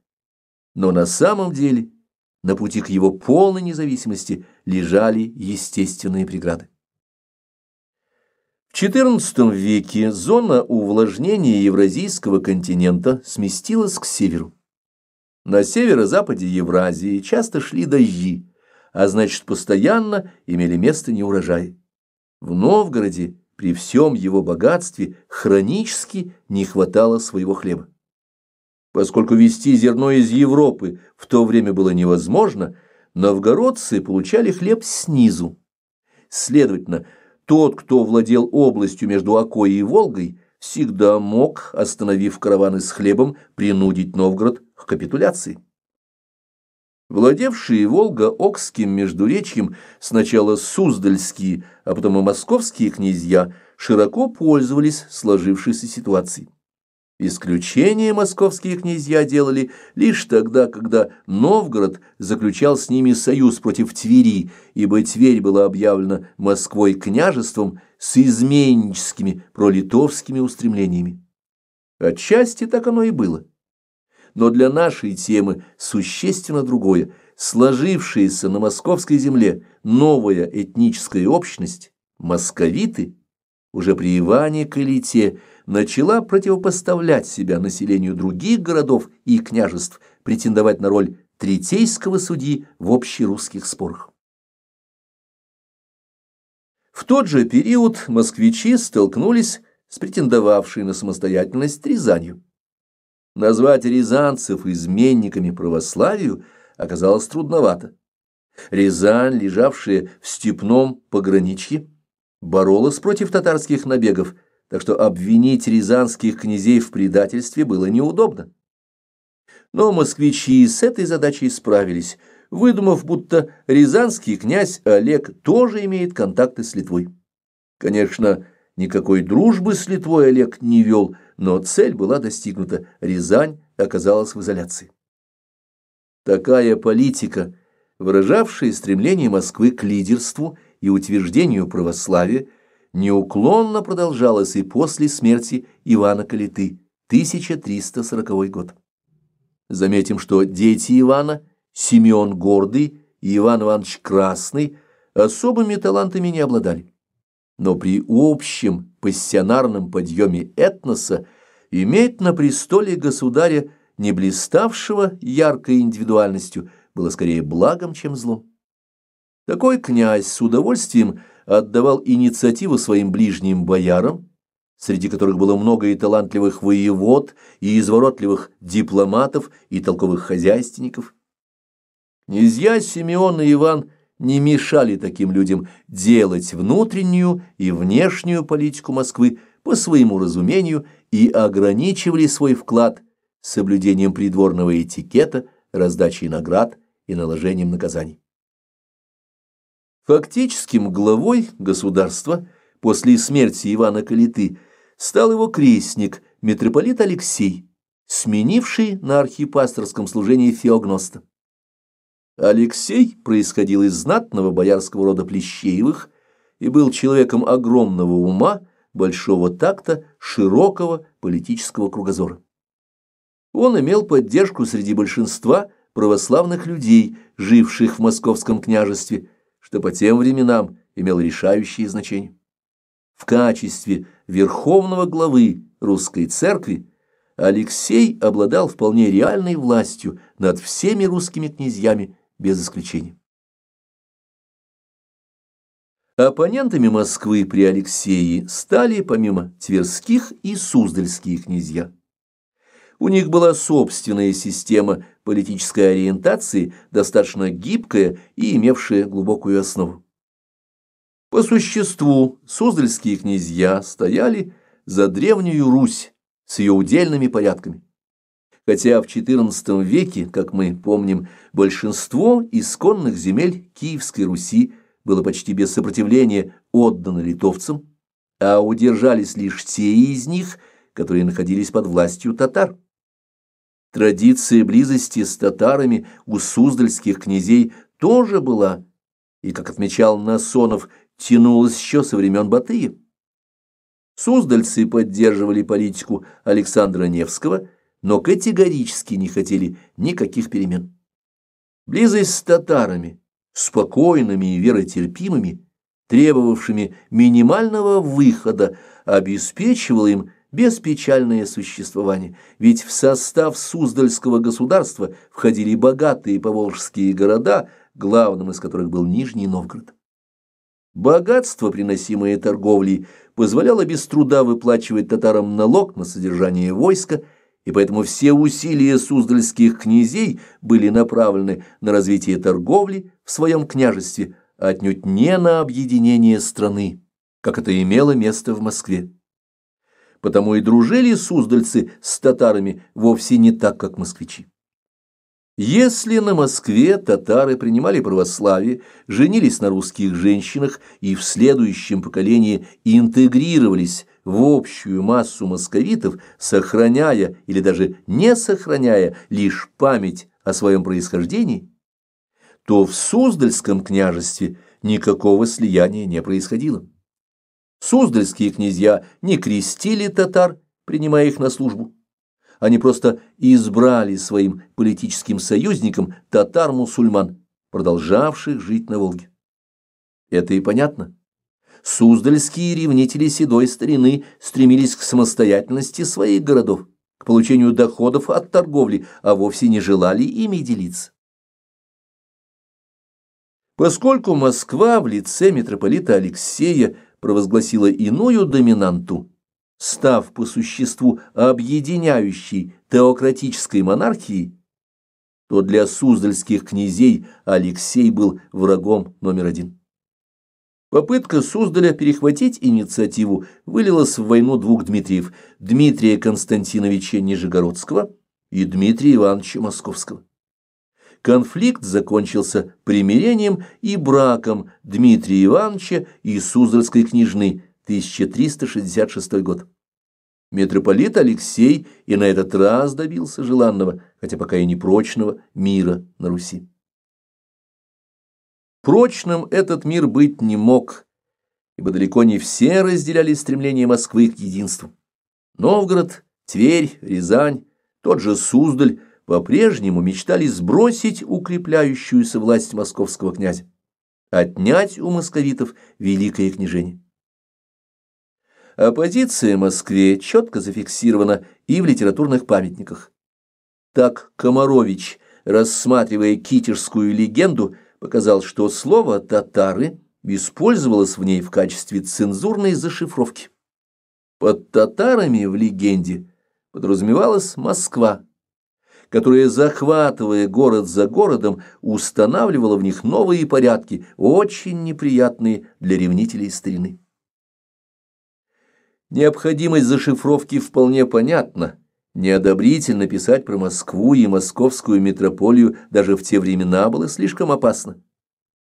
Но на самом деле на пути к его полной независимости лежали естественные преграды. В XIV веке зона увлажнения Евразийского континента сместилась к северу. На северо-западе Евразии часто шли дожди, а значит, постоянно имели место неурожаи. В Новгороде при всем его богатстве хронически не хватало своего хлеба. Поскольку везти зерно из Европы в то время было невозможно, новгородцы получали хлеб снизу. Следовательно, тот, кто владел областью между Окой и Волгой, всегда мог, остановив караваны с хлебом, принудить Новгород к капитуляции. Владевшие Волго-Окским междуречьем сначала Суздальские, а потом и московские князья широко пользовались сложившейся ситуацией. Исключение московские князья делали лишь тогда, когда Новгород заключал с ними союз против Твери, ибо Тверь была объявлена Москвой княжеством с изменническими пролитовскими устремлениями. Отчасти так оно и было но для нашей темы существенно другое – сложившаяся на московской земле новая этническая общность, московиты, уже при Иване Калите начала противопоставлять себя населению других городов и княжеств, претендовать на роль третейского судьи в общерусских спорах. В тот же период москвичи столкнулись с претендовавшей на самостоятельность Рязанью. Назвать рязанцев изменниками православию оказалось трудновато. Рязань, лежавшая в степном пограничье, боролась против татарских набегов, так что обвинить рязанских князей в предательстве было неудобно. Но москвичи с этой задачей справились, выдумав, будто рязанский князь Олег тоже имеет контакты с Литвой. Конечно, никакой дружбы с Литвой Олег не вел, но цель была достигнута, Рязань оказалась в изоляции. Такая политика, выражавшая стремление Москвы к лидерству и утверждению православия, неуклонно продолжалась и после смерти Ивана Калиты, 1340 год. Заметим, что дети Ивана, Симеон Гордый и Иван Иванович Красный, особыми талантами не обладали но при общем пассионарном подъеме этноса иметь на престоле государя, не блиставшего яркой индивидуальностью, было скорее благом, чем злом. Такой князь с удовольствием отдавал инициативу своим ближним боярам, среди которых было много и талантливых воевод, и изворотливых дипломатов, и толковых хозяйственников. Князья Симеон и Иван не мешали таким людям делать внутреннюю и внешнюю политику Москвы по своему разумению и ограничивали свой вклад соблюдением придворного этикета, раздачей наград и наложением наказаний. Фактическим главой государства после смерти Ивана Калиты стал его крестник, митрополит Алексей, сменивший на архипасторском служении Феогноста. Алексей происходил из знатного боярского рода Плещеевых и был человеком огромного ума, большого такта, широкого политического кругозора. Он имел поддержку среди большинства православных людей, живших в московском княжестве, что по тем временам имело решающее значение. В качестве верховного главы русской церкви Алексей обладал вполне реальной властью над всеми русскими князьями без исключения. Оппонентами Москвы при Алексее стали, помимо тверских, и суздальские князья. У них была собственная система политической ориентации, достаточно гибкая и имевшая глубокую основу. По существу суздальские князья стояли за Древнюю Русь с ее удельными порядками хотя в XIV веке, как мы помним, большинство исконных земель Киевской Руси было почти без сопротивления отдано литовцам, а удержались лишь те из них, которые находились под властью татар. Традиция близости с татарами у суздальских князей тоже была, и, как отмечал Насонов, тянулась еще со времен Батыя. Суздальцы поддерживали политику Александра Невского – но категорически не хотели никаких перемен. Близость с татарами, спокойными и веротерпимыми, требовавшими минимального выхода, обеспечивала им беспечальное существование, ведь в состав Суздальского государства входили богатые поволжские города, главным из которых был Нижний Новгород. Богатство, приносимое торговлей, позволяло без труда выплачивать татарам налог на содержание войска – и поэтому все усилия суздальских князей были направлены на развитие торговли в своем княжестве, а отнюдь не на объединение страны, как это имело место в Москве. Потому и дружили суздальцы с татарами вовсе не так, как москвичи. Если на Москве татары принимали православие, женились на русских женщинах и в следующем поколении интегрировались в общую массу московитов, сохраняя или даже не сохраняя лишь память о своем происхождении, то в Суздальском княжестве никакого слияния не происходило. Суздальские князья не крестили татар, принимая их на службу. Они просто избрали своим политическим союзником татар-мусульман, продолжавших жить на Волге. Это и понятно. Суздальские ревнители седой старины стремились к самостоятельности своих городов, к получению доходов от торговли, а вовсе не желали ими делиться. Поскольку Москва в лице митрополита Алексея провозгласила иную доминанту, став по существу объединяющей теократической монархией, то для суздальских князей Алексей был врагом номер один. Попытка Суздаля перехватить инициативу вылилась в войну двух Дмитриев – Дмитрия Константиновича Нижегородского и Дмитрия Ивановича Московского. Конфликт закончился примирением и браком Дмитрия Ивановича и Суздальской княжны 1366 год. Митрополит Алексей и на этот раз добился желанного, хотя пока и непрочного, мира на Руси. Прочным этот мир быть не мог, ибо далеко не все разделяли стремление Москвы к единству. Новгород, Тверь, Рязань, тот же Суздаль по-прежнему мечтали сбросить укрепляющуюся власть московского князя, отнять у московитов великое княжение. Оппозиция Москве четко зафиксирована и в литературных памятниках. Так Комарович, рассматривая китежскую легенду, показал, что слово «татары» использовалось в ней в качестве цензурной зашифровки. Под татарами в легенде подразумевалась Москва, которая, захватывая город за городом, устанавливала в них новые порядки, очень неприятные для ревнителей старины. Необходимость зашифровки вполне понятна, Неодобрительно писать про Москву и московскую митрополию даже в те времена было слишком опасно.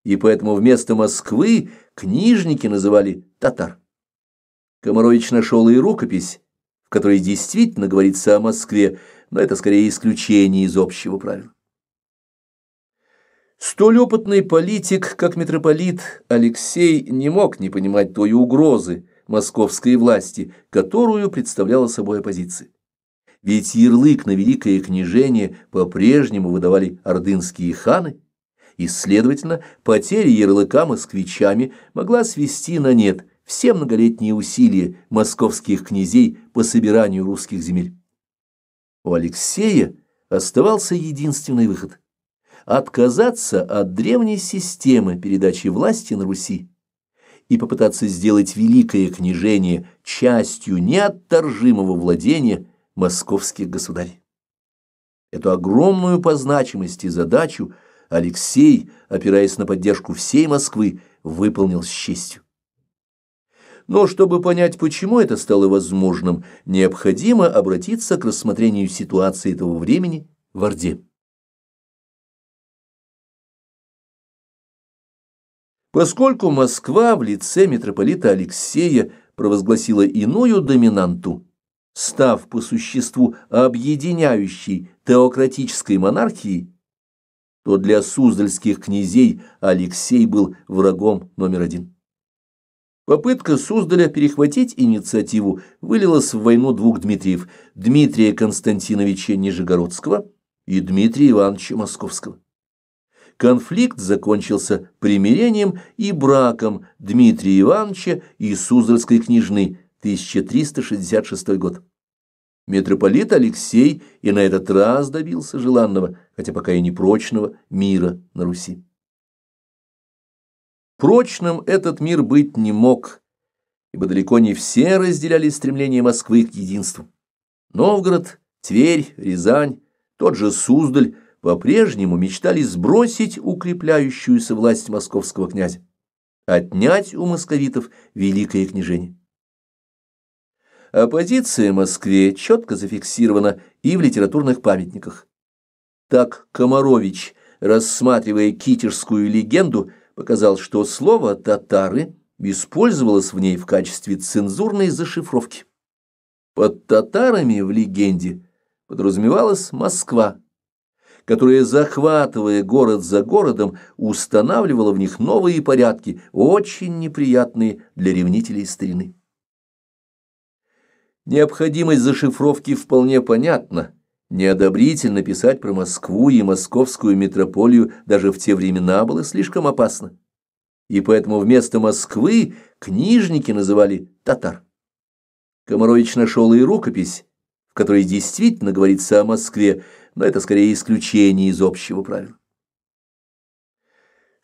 И поэтому вместо Москвы книжники называли татар. Комарович нашел и рукопись, в которой действительно говорится о Москве, но это скорее исключение из общего правила. Столь опытный политик, как митрополит Алексей, не мог не понимать той угрозы московской власти, которую представляла собой оппозиция ведь ярлык на великое княжение по-прежнему выдавали ордынские ханы, и, следовательно, потеря ярлыка москвичами могла свести на нет все многолетние усилия московских князей по собиранию русских земель. У Алексея оставался единственный выход – отказаться от древней системы передачи власти на Руси и попытаться сделать великое княжение частью неотторжимого владения – московских государей. Эту огромную по значимости задачу Алексей, опираясь на поддержку всей Москвы, выполнил с честью. Но чтобы понять, почему это стало возможным, необходимо обратиться к рассмотрению ситуации того времени в Орде. Поскольку Москва в лице митрополита Алексея провозгласила иную доминанту, став по существу объединяющей теократической монархией, то для суздальских князей Алексей был врагом номер один. Попытка Суздаля перехватить инициативу вылилась в войну двух Дмитриев – Дмитрия Константиновича Нижегородского и Дмитрия Ивановича Московского. Конфликт закончился примирением и браком Дмитрия Ивановича и Суздальской княжны – 1366 год. Митрополит Алексей и на этот раз добился желанного, хотя пока и непрочного, мира на Руси. Прочным этот мир быть не мог, ибо далеко не все разделяли стремление Москвы к единству. Новгород, Тверь, Рязань, тот же Суздаль по-прежнему мечтали сбросить укрепляющуюся власть московского князя, отнять у московитов великое княжение. Оппозиция э, Москве четко зафиксирована и в литературных памятниках. Так Комарович, рассматривая китежскую легенду, показал, что слово «татары» использовалось в ней в качестве цензурной зашифровки. Под татарами в легенде подразумевалась Москва, которая, захватывая город за городом, устанавливала в них новые порядки, очень неприятные для ревнителей старины. Необходимость зашифровки вполне понятна. Неодобрительно писать про Москву и московскую метрополию даже в те времена было слишком опасно. И поэтому вместо Москвы книжники называли татар. Комарович нашел и рукопись, в которой действительно говорится о Москве, но это скорее исключение из общего правила.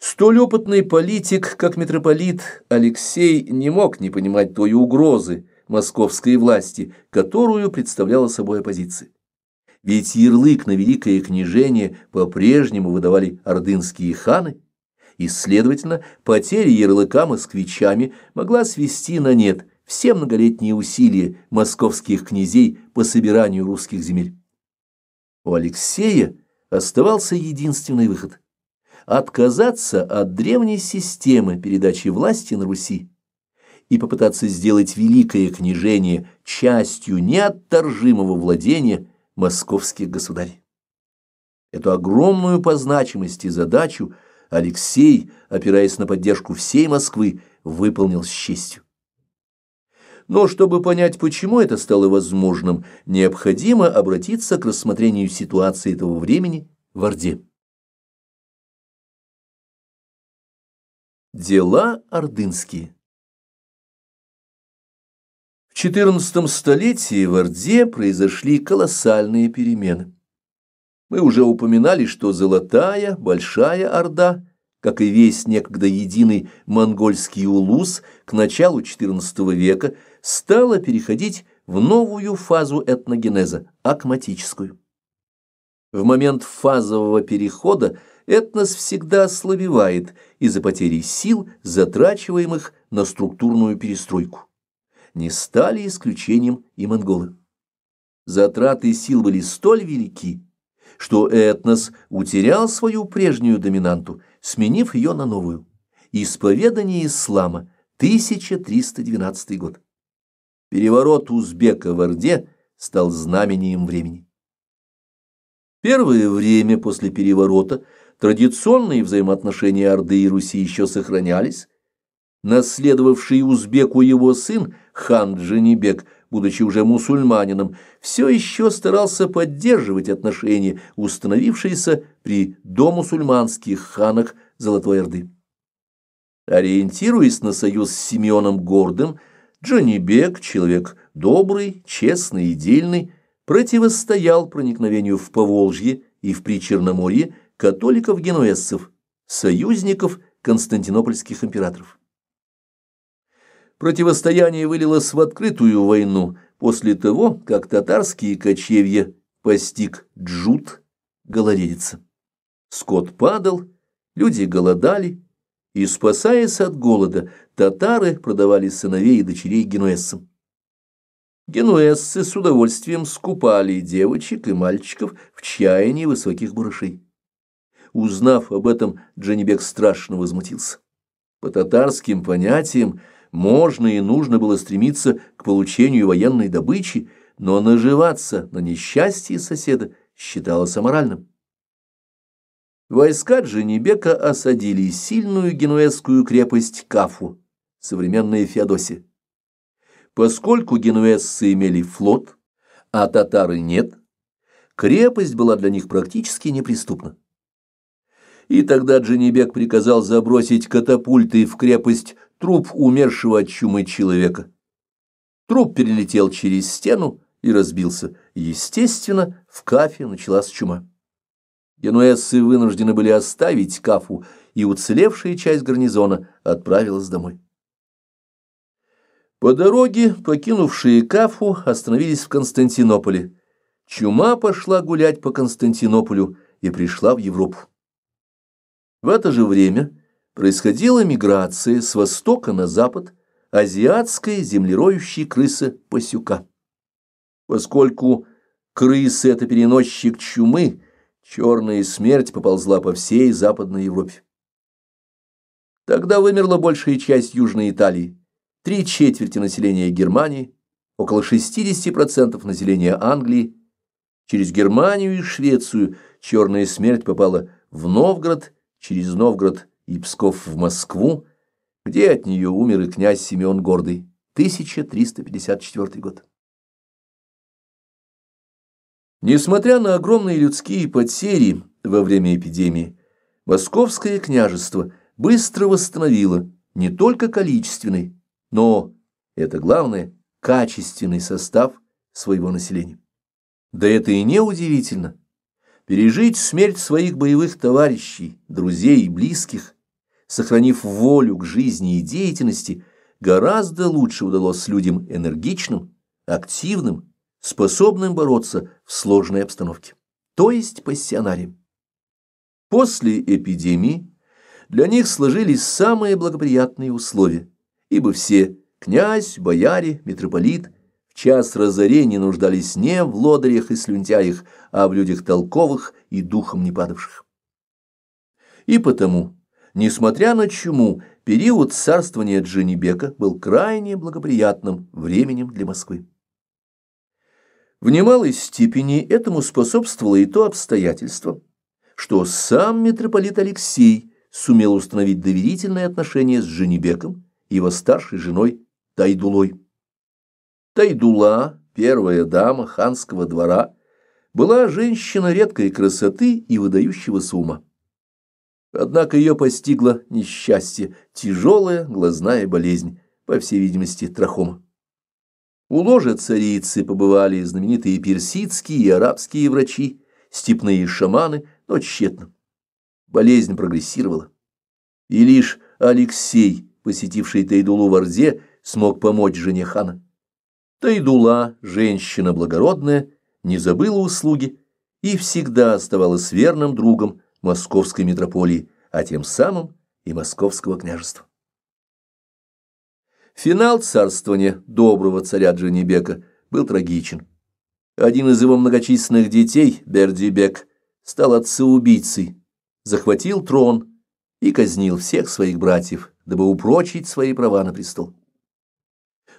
Столь опытный политик, как митрополит Алексей, не мог не понимать той угрозы, московской власти, которую представляла собой оппозиция. Ведь ярлык на великое княжение по-прежнему выдавали ордынские ханы, и, следовательно, потеря ярлыка москвичами могла свести на нет все многолетние усилия московских князей по собиранию русских земель. У Алексея оставался единственный выход – отказаться от древней системы передачи власти на Руси и попытаться сделать великое княжение частью неотторжимого владения московских государей. Эту огромную по значимости задачу Алексей, опираясь на поддержку всей Москвы, выполнил с честью. Но чтобы понять, почему это стало возможным, необходимо обратиться к рассмотрению ситуации того времени в Орде. Дела ордынские в XIV столетии в Орде произошли колоссальные перемены. Мы уже упоминали, что Золотая, Большая Орда, как и весь некогда единый монгольский улус, к началу XIV века стала переходить в новую фазу этногенеза – акматическую. В момент фазового перехода этнос всегда ослабевает из-за потери сил, затрачиваемых на структурную перестройку не стали исключением и монголы. Затраты сил были столь велики, что этнос утерял свою прежнюю доминанту, сменив ее на новую. Исповедание ислама, 1312 год. Переворот узбека в Орде стал знамением времени. Первое время после переворота традиционные взаимоотношения Орды и Руси еще сохранялись. Наследовавший узбеку его сын хан Джанибек, будучи уже мусульманином, все еще старался поддерживать отношения, установившиеся при домусульманских ханах Золотой Орды. Ориентируясь на союз с Симеоном Гордым, Джанибек, человек добрый, честный и дельный, противостоял проникновению в Поволжье и в Причерноморье католиков-генуэзцев, союзников константинопольских императоров. Противостояние вылилось в открытую войну после того, как татарские кочевья постиг джут гололедица. Скот падал, люди голодали, и, спасаясь от голода, татары продавали сыновей и дочерей генуэзцам. Генуэзцы с удовольствием скупали девочек и мальчиков в чаянии высоких барышей. Узнав об этом, Джанибек страшно возмутился. По татарским понятиям – можно и нужно было стремиться к получению военной добычи, но наживаться на несчастье соседа считалось аморальным. Войска Дженебека осадили сильную генуэзскую крепость Кафу, современная Феодосия. Поскольку генуэзцы имели флот, а татары нет, крепость была для них практически неприступна. И тогда Дженебек приказал забросить катапульты в крепость труп умершего от чумы человека. Труп перелетел через стену и разбился. Естественно, в кафе началась чума. Генуэзцы вынуждены были оставить кафу, и уцелевшая часть гарнизона отправилась домой. По дороге, покинувшие Кафу, остановились в Константинополе. Чума пошла гулять по Константинополю и пришла в Европу. В это же время происходила миграция с востока на запад азиатской землероющей крысы пасюка. Поскольку крысы – это переносчик чумы, черная смерть поползла по всей Западной Европе. Тогда вымерла большая часть Южной Италии, три четверти населения Германии, около 60% населения Англии. Через Германию и Швецию черная смерть попала в Новгород, через Новгород – и Псков в Москву, где от нее умер и князь Симеон Гордый, 1354 год. Несмотря на огромные людские потери во время эпидемии, Московское княжество быстро восстановило не только количественный, но, это главное, качественный состав своего населения. Да это и не удивительно пережить смерть своих боевых товарищей, друзей и близких, сохранив волю к жизни и деятельности, гораздо лучше удалось людям энергичным, активным, способным бороться в сложной обстановке, то есть пассионарием. После эпидемии для них сложились самые благоприятные условия, ибо все – князь, бояре, митрополит – в час разорения нуждались не в лодырях и слюнтяях, а в людях толковых и духом не падавших. И потому, несмотря на чуму, период царствования Джанибека был крайне благоприятным временем для Москвы. В немалой степени этому способствовало и то обстоятельство, что сам митрополит Алексей сумел установить доверительные отношения с Женебеком и его старшей женой Тайдулой. Тайдула, первая дама ханского двора, была женщина редкой красоты и выдающегося ума. Однако ее постигло несчастье, тяжелая глазная болезнь, по всей видимости, трахома. У ложа царицы побывали знаменитые персидские и арабские врачи, степные шаманы, но тщетно. Болезнь прогрессировала. И лишь Алексей, посетивший Тайдулу в Орде, смог помочь жене хана. Тайдула, женщина благородная, не забыла услуги и всегда оставалась верным другом московской митрополии, а тем самым и московского княжества. Финал царствования доброго царя Джанибека был трагичен. Один из его многочисленных детей, Бердибек, стал отцеубийцей, захватил трон и казнил всех своих братьев, дабы упрочить свои права на престол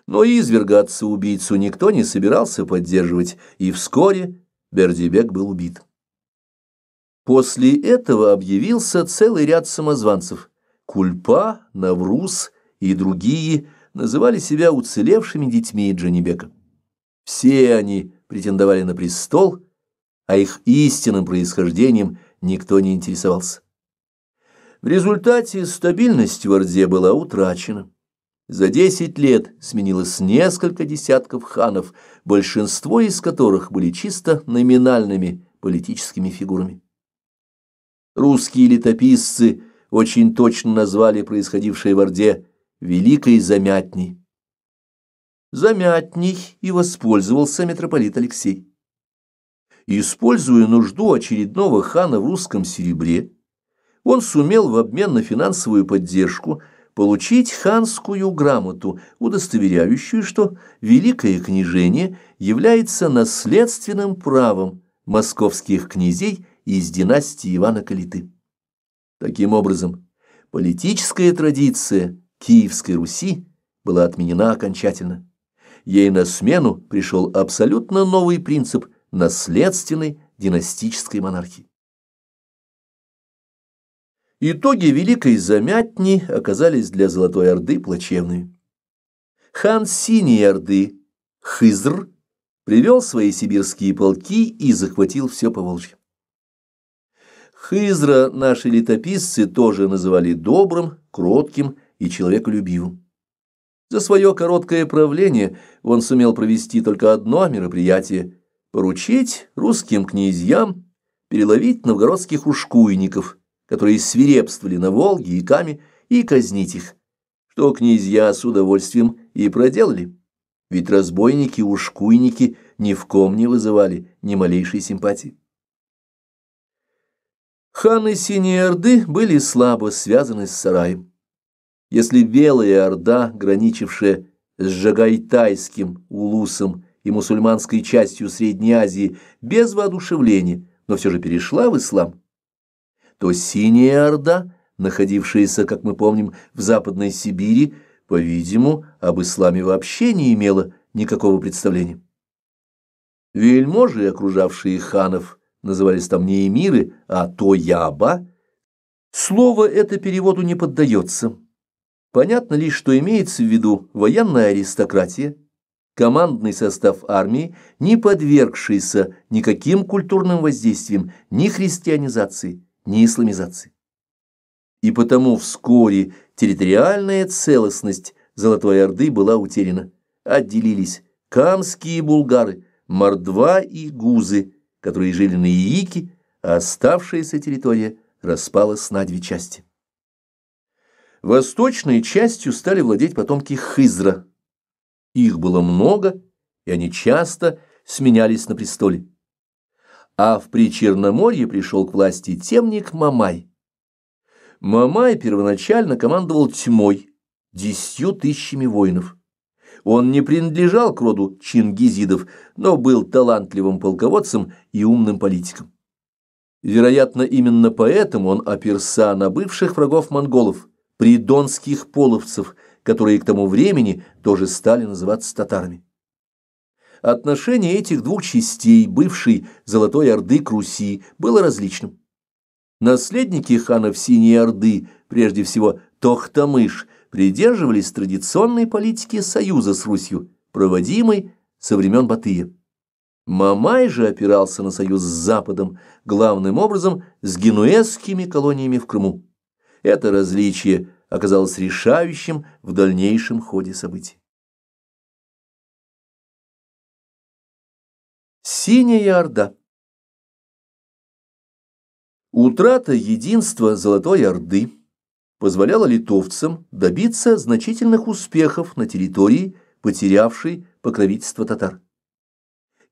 но изверга отца-убийцу никто не собирался поддерживать, и вскоре Бердибек был убит. После этого объявился целый ряд самозванцев. Кульпа, Навруз и другие называли себя уцелевшими детьми Джанибека. Все они претендовали на престол, а их истинным происхождением никто не интересовался. В результате стабильность в Орде была утрачена. За десять лет сменилось несколько десятков ханов, большинство из которых были чисто номинальными политическими фигурами. Русские летописцы очень точно назвали происходившее в Орде «Великой замятней». Замятней и воспользовался митрополит Алексей. Используя нужду очередного хана в русском серебре, он сумел в обмен на финансовую поддержку – получить ханскую грамоту, удостоверяющую, что великое княжение является наследственным правом московских князей из династии Ивана Калиты. Таким образом, политическая традиция Киевской Руси была отменена окончательно. Ей на смену пришел абсолютно новый принцип наследственной династической монархии. Итоги Великой Замятни оказались для Золотой Орды плачевные. Хан Синей Орды, Хызр, привел свои сибирские полки и захватил все по Поволжье. Хызра наши летописцы тоже называли добрым, кротким и человеколюбивым. За свое короткое правление он сумел провести только одно мероприятие – поручить русским князьям переловить новгородских ушкуйников – которые свирепствовали на Волге и Каме, и казнить их, что князья с удовольствием и проделали. Ведь разбойники, ушкуйники ни в ком не вызывали ни малейшей симпатии. Ханы Синей Орды были слабо связаны с сараем. Если Белая Орда, граничившая с Жагайтайским улусом и мусульманской частью Средней Азии, без воодушевления, но все же перешла в ислам, то Синяя Орда, находившаяся, как мы помним, в Западной Сибири, по-видимому, об исламе вообще не имела никакого представления. Вельможи, окружавшие ханов, назывались там не эмиры, а тояба. Слово это переводу не поддается. Понятно лишь, что имеется в виду военная аристократия, командный состав армии, не подвергшийся никаким культурным воздействиям, ни христианизации, ни исламизации. И потому вскоре территориальная целостность Золотой Орды была утеряна. Отделились камские булгары, мордва и гузы, которые жили на Иике, а оставшаяся территория распалась на две части. Восточной частью стали владеть потомки Хызра. Их было много, и они часто сменялись на престоле а в Причерноморье пришел к власти темник Мамай. Мамай первоначально командовал тьмой, десятью тысячами воинов. Он не принадлежал к роду чингизидов, но был талантливым полководцем и умным политиком. Вероятно, именно поэтому он оперся на бывших врагов монголов, придонских половцев, которые к тому времени тоже стали называться татарами отношение этих двух частей бывшей Золотой Орды к Руси было различным. Наследники ханов Синей Орды, прежде всего Тохтамыш, придерживались традиционной политики союза с Русью, проводимой со времен Батыя. Мамай же опирался на союз с Западом, главным образом с генуэзскими колониями в Крыму. Это различие оказалось решающим в дальнейшем ходе событий. Синяя Орда Утрата единства Золотой Орды позволяла литовцам добиться значительных успехов на территории, потерявшей покровительство татар.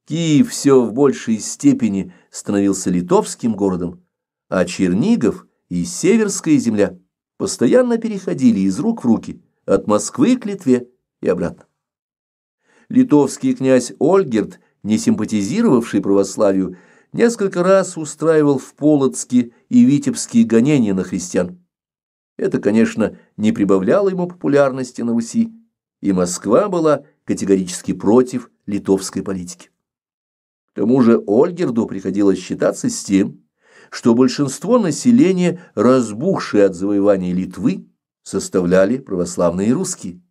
Киев все в большей степени становился литовским городом, а Чернигов и Северская земля постоянно переходили из рук в руки, от Москвы к Литве и обратно. Литовский князь Ольгерт – не симпатизировавший православию, несколько раз устраивал в Полоцке и Витебске гонения на христиан. Это, конечно, не прибавляло ему популярности на Руси, и Москва была категорически против литовской политики. К тому же Ольгерду приходилось считаться с тем, что большинство населения, разбухшее от завоевания Литвы, составляли православные русские.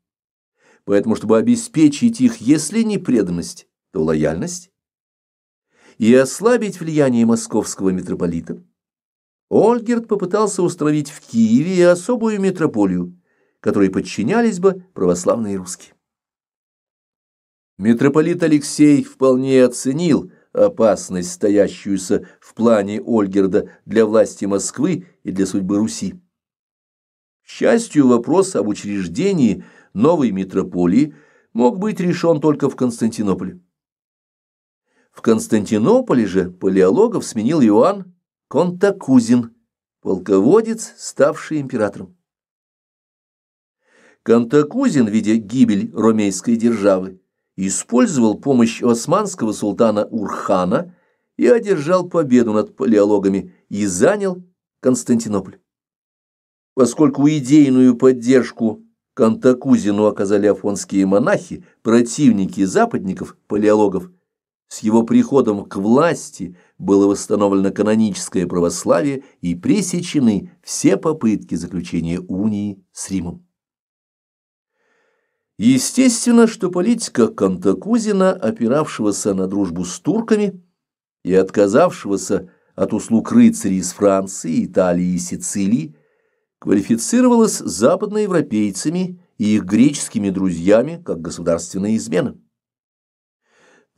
Поэтому, чтобы обеспечить их, если не преданность, то лояльность, и ослабить влияние московского митрополита, Ольгерд попытался устроить в Киеве особую митрополию, которой подчинялись бы православные русские. Митрополит Алексей вполне оценил опасность, стоящуюся в плане Ольгерда для власти Москвы и для судьбы Руси. К счастью, вопрос об учреждении новой митрополии мог быть решен только в Константинополе. В Константинополе же палеологов сменил Иоанн Контакузин, полководец, ставший императором. Контакузин, видя гибель ромейской державы, использовал помощь османского султана Урхана и одержал победу над палеологами и занял Константинополь. Поскольку идейную поддержку Контакузину оказали афонские монахи, противники западников, палеологов, с его приходом к власти было восстановлено каноническое православие и пресечены все попытки заключения унии с Римом. Естественно, что политика Кантакузина, опиравшегося на дружбу с турками и отказавшегося от услуг рыцарей из Франции, Италии и Сицилии, квалифицировалась западноевропейцами и их греческими друзьями как государственная измена.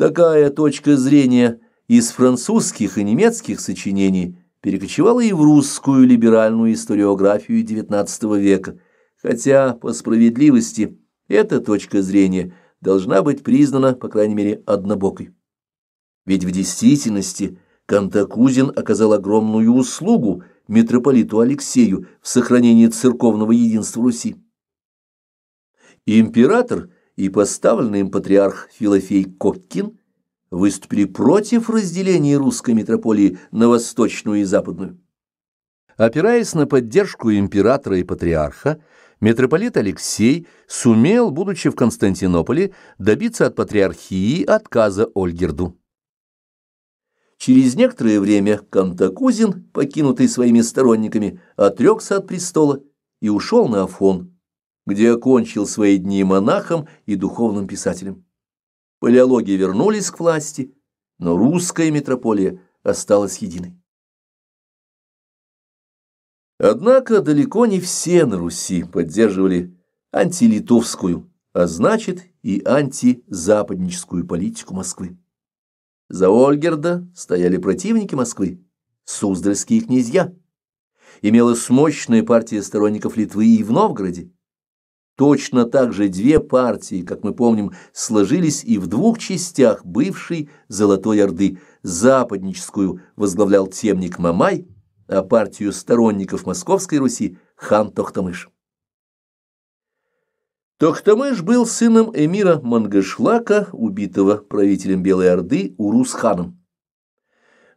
Такая точка зрения из французских и немецких сочинений перекочевала и в русскую либеральную историографию XIX века, хотя, по справедливости, эта точка зрения должна быть признана, по крайней мере, однобокой. Ведь в действительности Кантакузин оказал огромную услугу митрополиту Алексею в сохранении церковного единства Руси. Император – и поставленный им патриарх Филофей Коккин выступили против разделения русской митрополии на восточную и западную. Опираясь на поддержку императора и патриарха, митрополит Алексей сумел, будучи в Константинополе, добиться от патриархии отказа Ольгерду. Через некоторое время Кантакузин, покинутый своими сторонниками, отрекся от престола и ушел на Афон, где окончил свои дни монахом и духовным писателем. Палеологи вернулись к власти, но русская митрополия осталась единой. Однако далеко не все на Руси поддерживали антилитовскую, а значит и антизападническую политику Москвы. За Ольгерда стояли противники Москвы, суздальские князья. Имелась мощная партия сторонников Литвы и в Новгороде. Точно так же две партии, как мы помним, сложились и в двух частях бывшей Золотой Орды. Западническую возглавлял темник Мамай, а партию сторонников Московской Руси – хан Тохтамыш. Тохтамыш был сыном эмира Мангашлака, убитого правителем Белой Орды Урус-ханом.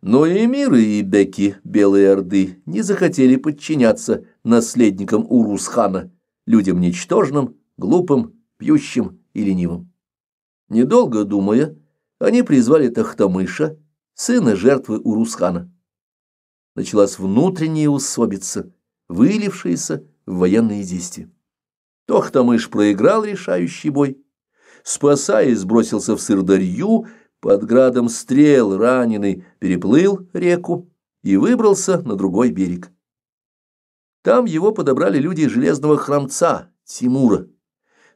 Но эмиры и беки Белой Орды не захотели подчиняться наследникам Урус-хана – людям ничтожным, глупым, пьющим и ленивым. Недолго думая, они призвали Тахтамыша, сына жертвы Урусхана. Началась внутренняя усобица, вылившаяся в военные действия. Тохтамыш проиграл решающий бой. Спасаясь, бросился в Сырдарью, под градом стрел раненый переплыл реку и выбрался на другой берег. Там его подобрали люди железного храмца Тимура.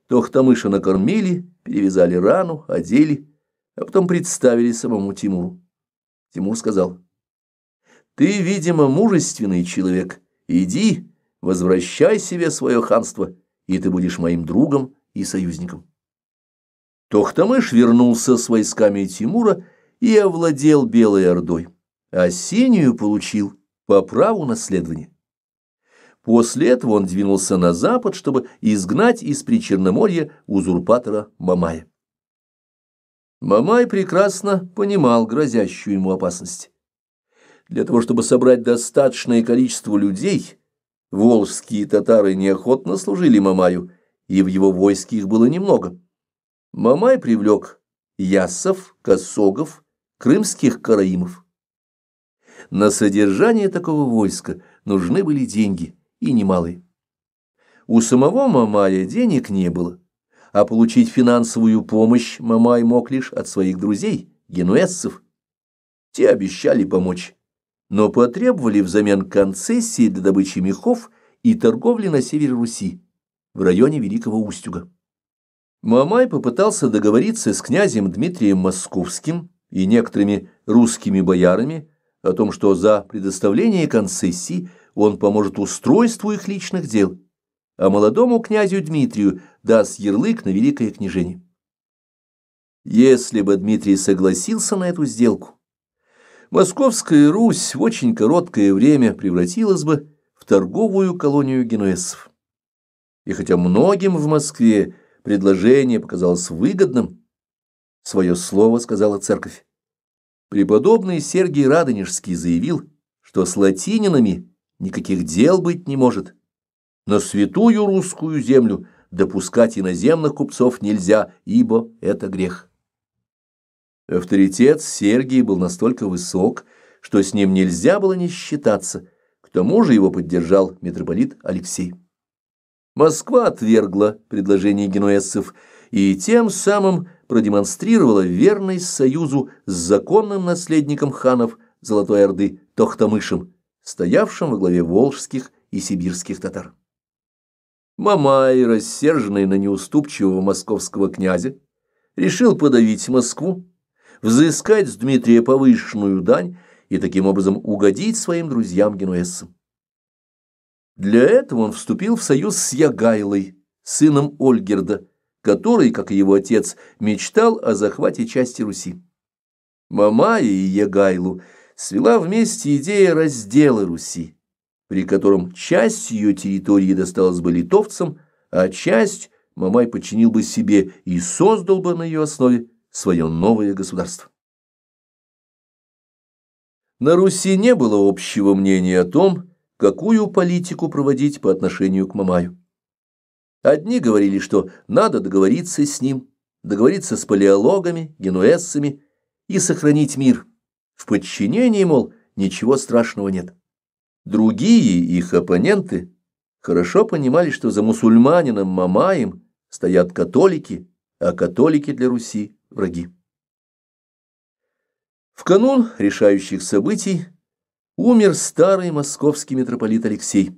Тохтамыша накормили, перевязали рану, одели, а потом представили самому Тимуру. Тимур сказал, «Ты, видимо, мужественный человек. Иди, возвращай себе свое ханство, и ты будешь моим другом и союзником». Тохтамыш вернулся с войсками Тимура и овладел Белой Ордой, а синюю получил по праву наследования. После этого он двинулся на запад, чтобы изгнать из Причерноморья узурпатора Мамая. Мамай прекрасно понимал грозящую ему опасность. Для того, чтобы собрать достаточное количество людей, волжские татары неохотно служили Мамаю, и в его войске их было немного. Мамай привлек ясов, косогов, крымских караимов. На содержание такого войска нужны были деньги – и немалые. У самого Мамая денег не было, а получить финансовую помощь Мамай мог лишь от своих друзей, генуэзцев. Те обещали помочь, но потребовали взамен концессии для добычи мехов и торговли на севере Руси, в районе Великого Устюга. Мамай попытался договориться с князем Дмитрием Московским и некоторыми русскими боярами о том, что за предоставление концессии – он поможет устройству их личных дел, а молодому князю Дмитрию даст ярлык на великое княжение. Если бы Дмитрий согласился на эту сделку, Московская Русь в очень короткое время превратилась бы в торговую колонию генуэзцев. И хотя многим в Москве предложение показалось выгодным, свое слово сказала церковь. Преподобный Сергий Радонежский заявил, что с латининами никаких дел быть не может. На святую русскую землю допускать иноземных купцов нельзя, ибо это грех. Авторитет Сергия был настолько высок, что с ним нельзя было не считаться, к тому же его поддержал митрополит Алексей. Москва отвергла предложение генуэзцев и тем самым продемонстрировала верность союзу с законным наследником ханов Золотой Орды Тохтамышем, стоявшим во главе волжских и сибирских татар. Мамай, рассерженный на неуступчивого московского князя, решил подавить Москву, взыскать с Дмитрия повышенную дань и таким образом угодить своим друзьям-генуэзцам. Для этого он вступил в союз с Ягайлой, сыном Ольгерда, который, как и его отец, мечтал о захвате части Руси. Мамая и Ягайлу – свела вместе идея раздела Руси, при котором часть ее территории досталась бы литовцам, а часть Мамай подчинил бы себе и создал бы на ее основе свое новое государство. На Руси не было общего мнения о том, какую политику проводить по отношению к Мамаю. Одни говорили, что надо договориться с ним, договориться с палеологами, генуэзцами и сохранить мир – в подчинении, мол, ничего страшного нет. Другие их оппоненты хорошо понимали, что за мусульманином Мамаем стоят католики, а католики для Руси – враги. В канун решающих событий умер старый московский митрополит Алексей,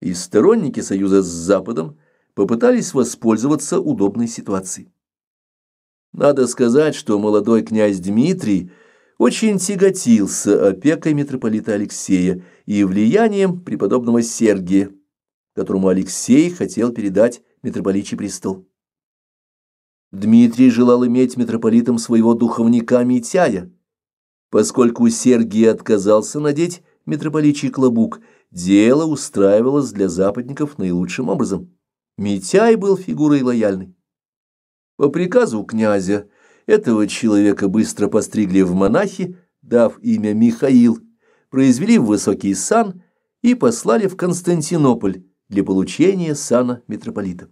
и сторонники союза с Западом попытались воспользоваться удобной ситуацией. Надо сказать, что молодой князь Дмитрий – очень тяготился опекой митрополита Алексея и влиянием преподобного Сергия, которому Алексей хотел передать митрополичий престол. Дмитрий желал иметь митрополитом своего духовника Митяя. Поскольку Сергий отказался надеть митрополичий клобук, дело устраивалось для западников наилучшим образом. Митяй был фигурой лояльной. По приказу князя этого человека быстро постригли в монахи, дав имя Михаил, произвели в высокий сан и послали в Константинополь для получения сана митрополита.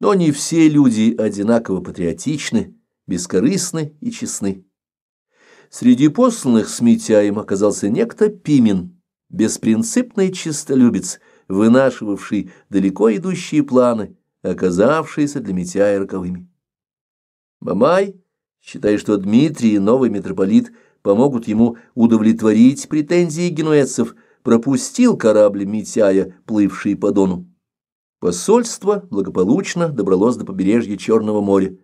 Но не все люди одинаково патриотичны, бескорыстны и честны. Среди посланных с Митяем оказался некто Пимен, беспринципный честолюбец, вынашивавший далеко идущие планы, оказавшиеся для Митяя роковыми. Мамай, считая, что Дмитрий и новый митрополит помогут ему удовлетворить претензии генуэзцев, пропустил корабль Митяя, плывший по Дону. Посольство благополучно добралось до побережья Черного моря.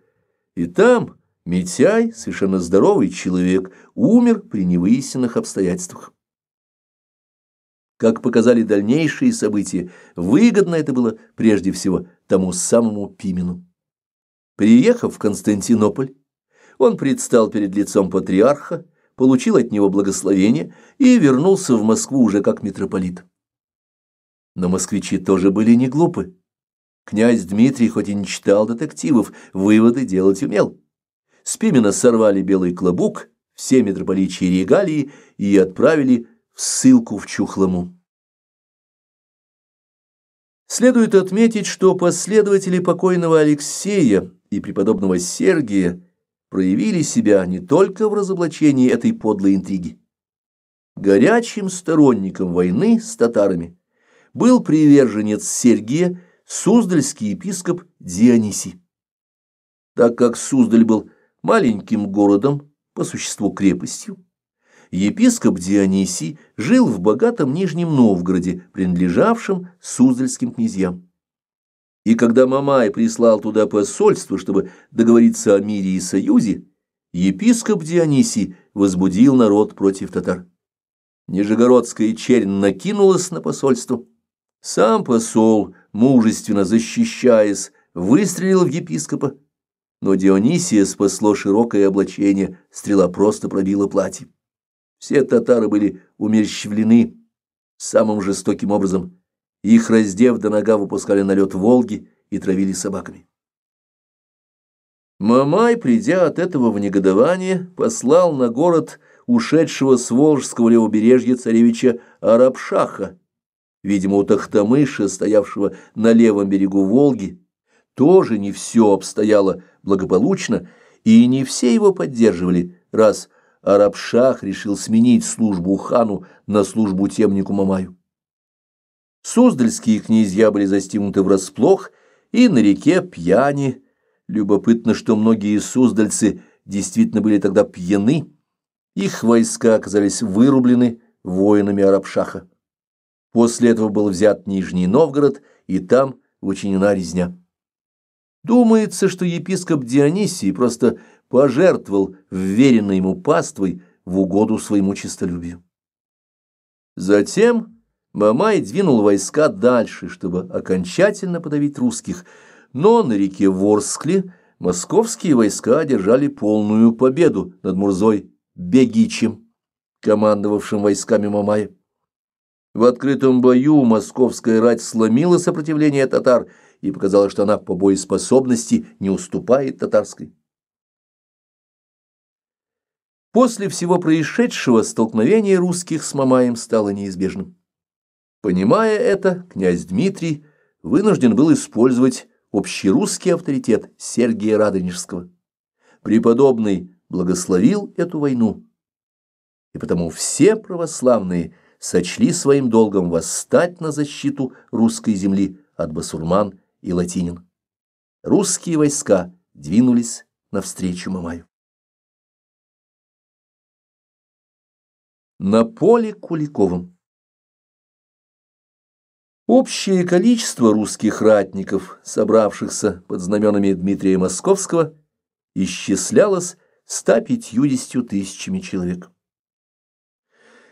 И там Митяй, совершенно здоровый человек, умер при невыясненных обстоятельствах. Как показали дальнейшие события, выгодно это было прежде всего тому самому Пимену. Приехав в Константинополь, он предстал перед лицом патриарха, получил от него благословение и вернулся в Москву уже как митрополит. Но москвичи тоже были не глупы. Князь Дмитрий, хоть и не читал детективов, выводы делать умел. С Пимена сорвали белый клобук, все митрополичьи регалии и отправили в ссылку в Чухлому. Следует отметить, что последователи покойного Алексея и преподобного Сергия проявили себя не только в разоблачении этой подлой интриги. Горячим сторонником войны с татарами был приверженец Сергия, суздальский епископ Дионисий. Так как Суздаль был маленьким городом, по существу крепостью, епископ Дионисий жил в богатом Нижнем Новгороде, принадлежавшем Суздальским князьям. И когда Мамай прислал туда посольство, чтобы договориться о мире и союзе, епископ Дионисий возбудил народ против татар. Нижегородская чернь накинулась на посольство. Сам посол, мужественно защищаясь, выстрелил в епископа, но Дионисия спасло широкое облачение, стрела просто пробила платье. Все татары были умерщвлены самым жестоким образом – их, раздев до нога, выпускали на лед Волги и травили собаками. Мамай, придя от этого в негодование, послал на город ушедшего с Волжского левобережья царевича Арабшаха, видимо, у Тахтамыша, стоявшего на левом берегу Волги, тоже не все обстояло благополучно, и не все его поддерживали, раз Арабшах решил сменить службу хану на службу темнику Мамаю. Суздальские князья были застигнуты врасплох, и на реке пьяни. Любопытно, что многие суздальцы действительно были тогда пьяны. Их войска оказались вырублены воинами Арабшаха. После этого был взят Нижний Новгород, и там учинена резня. Думается, что епископ Дионисий просто пожертвовал вверенной ему паствой в угоду своему честолюбию. Затем Мамай двинул войска дальше, чтобы окончательно подавить русских, но на реке Ворскле московские войска одержали полную победу над Мурзой Бегичем, командовавшим войсками Мамая. В открытом бою московская рать сломила сопротивление татар и показала, что она по боеспособности не уступает татарской. После всего происшедшего столкновение русских с Мамаем стало неизбежным. Понимая это, князь Дмитрий вынужден был использовать общерусский авторитет Сергия Радонежского. Преподобный благословил эту войну, и потому все православные сочли своим долгом восстать на защиту русской земли от басурман и латинин. Русские войска двинулись навстречу Мамаю. На поле Куликовым Общее количество русских ратников, собравшихся под знаменами Дмитрия Московского, исчислялось 150 тысячами человек.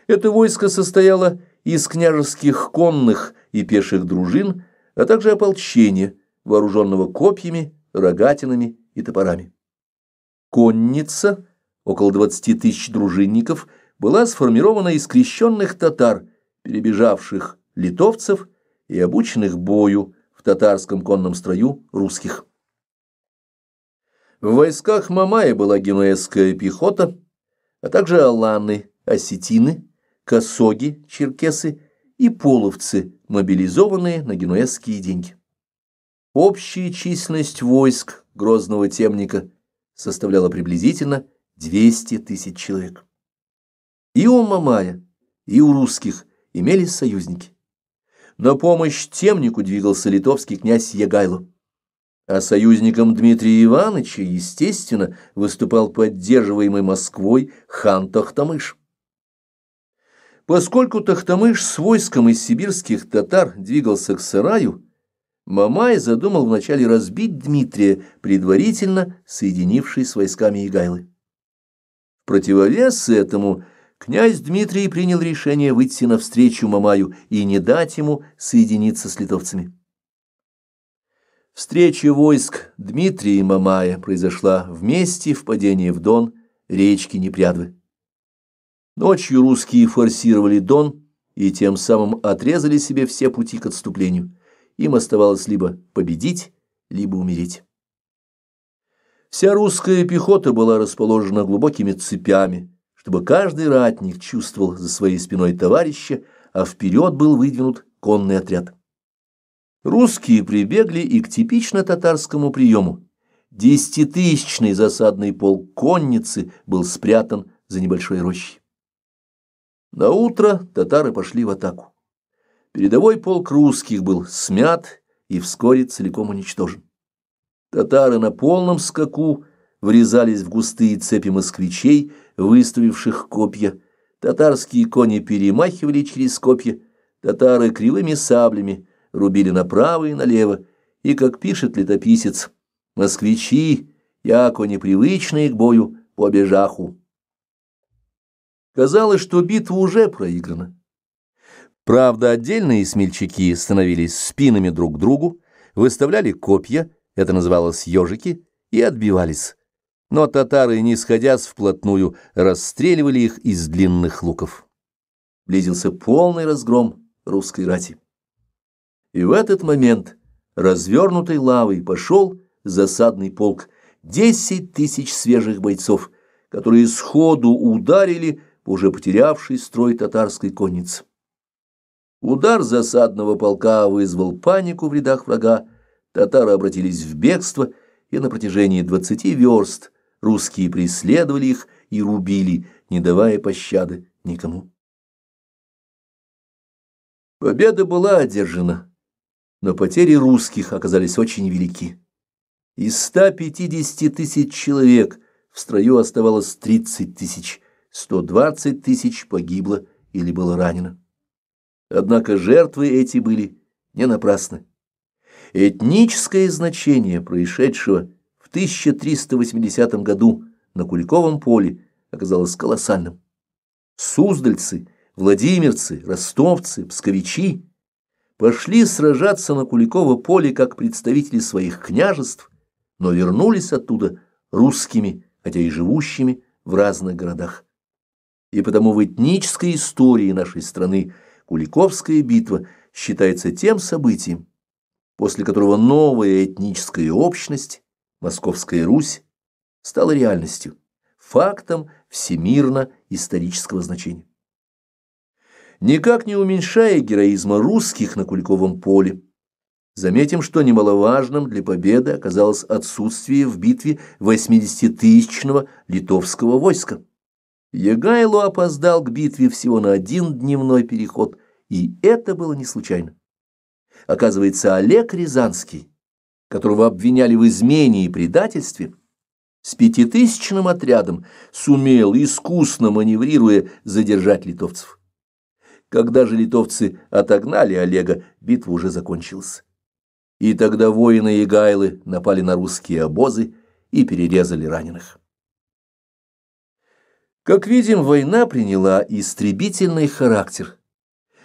Это войско состояло из княжеских конных и пеших дружин, а также ополчения, вооруженного копьями, рогатинами и топорами. Конница, около 20 тысяч дружинников, была сформирована из крещенных татар, перебежавших литовцев – и обученных бою в татарском конном строю русских. В войсках Мамая была генуэзская пехота, а также аланы, осетины, косоги, черкесы и половцы, мобилизованные на генуэзские деньги. Общая численность войск грозного темника составляла приблизительно 200 тысяч человек. И у Мамая, и у русских имелись союзники на помощь темнику двигался литовский князь Ягайло. А союзником Дмитрия Ивановича, естественно, выступал поддерживаемый Москвой хан Тахтамыш. Поскольку Тахтамыш с войском из сибирских татар двигался к сараю, Мамай задумал вначале разбить Дмитрия, предварительно соединившись с войсками Ягайлы. противовес этому Князь Дмитрий принял решение выйти навстречу Мамаю и не дать ему соединиться с литовцами. Встреча войск Дмитрия и Мамая произошла вместе в падении в Дон речки Непрядвы. Ночью русские форсировали Дон и тем самым отрезали себе все пути к отступлению. Им оставалось либо победить, либо умереть. Вся русская пехота была расположена глубокими цепями, чтобы каждый ратник чувствовал за своей спиной товарища, а вперед был выдвинут конный отряд. Русские прибегли и к типично татарскому приему. Десятитысячный засадный полк конницы был спрятан за небольшой рощей. На утро татары пошли в атаку. Передовой полк русских был смят и вскоре целиком уничтожен. Татары на полном скаку врезались в густые цепи москвичей, выставивших копья. Татарские кони перемахивали через копья, татары кривыми саблями рубили направо и налево, и, как пишет летописец, «Москвичи, яко непривычные к бою, по бежаху». Казалось, что битва уже проиграна. Правда, отдельные смельчаки становились спинами друг к другу, выставляли копья, это называлось ежики, и отбивались но татары, не сходясь вплотную, расстреливали их из длинных луков. Близился полный разгром русской рати. И в этот момент развернутой лавой пошел засадный полк, десять тысяч свежих бойцов, которые сходу ударили уже потерявший строй татарской конницы. Удар засадного полка вызвал панику в рядах врага, татары обратились в бегство и на протяжении двадцати верст русские преследовали их и рубили, не давая пощады никому. Победа была одержана, но потери русских оказались очень велики. Из 150 тысяч человек в строю оставалось 30 тысяч, 120 тысяч погибло или было ранено. Однако жертвы эти были не напрасны. Этническое значение происшедшего – 1380 году на Куликовом поле оказалось колоссальным. Суздальцы, владимирцы, ростовцы, псковичи пошли сражаться на Куликово поле как представители своих княжеств, но вернулись оттуда русскими, хотя и живущими в разных городах. И потому в этнической истории нашей страны Куликовская битва считается тем событием, после которого новая этническая общность Московская Русь стала реальностью, фактом всемирно-исторического значения. Никак не уменьшая героизма русских на Куликовом поле, заметим, что немаловажным для победы оказалось отсутствие в битве 80-тысячного литовского войска. Егайло опоздал к битве всего на один дневной переход, и это было не случайно. Оказывается, Олег Рязанский которого обвиняли в измене и предательстве, с пятитысячным отрядом сумел, искусно маневрируя, задержать литовцев. Когда же литовцы отогнали Олега, битва уже закончилась. И тогда воины Егайлы напали на русские обозы и перерезали раненых. Как видим, война приняла истребительный характер,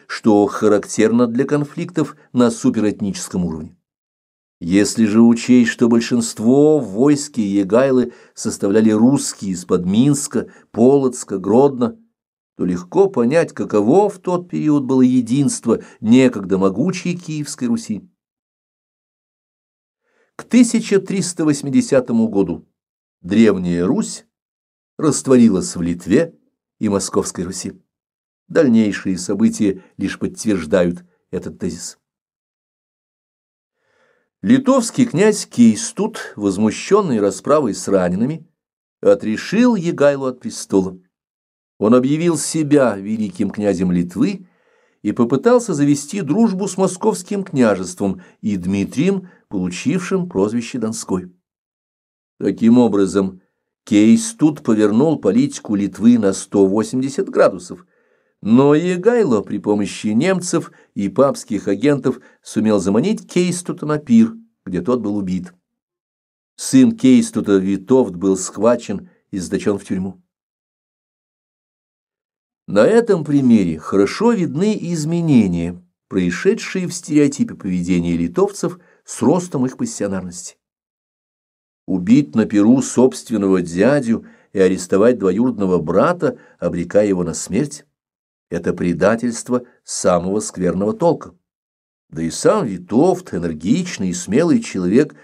что характерно для конфликтов на суперэтническом уровне. Если же учесть, что большинство войски Егайлы составляли русские из-под Минска, Полоцка, Гродно, то легко понять, каково в тот период было единство некогда могучей Киевской Руси. К 1380 году Древняя Русь растворилась в Литве и Московской Руси. Дальнейшие события лишь подтверждают этот тезис. Литовский князь Кейстут, возмущенный расправой с ранеными, отрешил Егайлу от престола. Он объявил себя великим князем Литвы и попытался завести дружбу с московским княжеством и Дмитрием, получившим прозвище Донской. Таким образом, Кейстут повернул политику Литвы на 180 градусов но Егайло при помощи немцев и папских агентов сумел заманить Кейстута на пир, где тот был убит. Сын Кейстута Витовт был схвачен и сдачен в тюрьму. На этом примере хорошо видны изменения, происшедшие в стереотипе поведения литовцев с ростом их пассионарности. Убить на Перу собственного дядю и арестовать двоюродного брата, обрекая его на смерть? это предательство самого скверного толка. Да и сам Витовт, энергичный и смелый человек,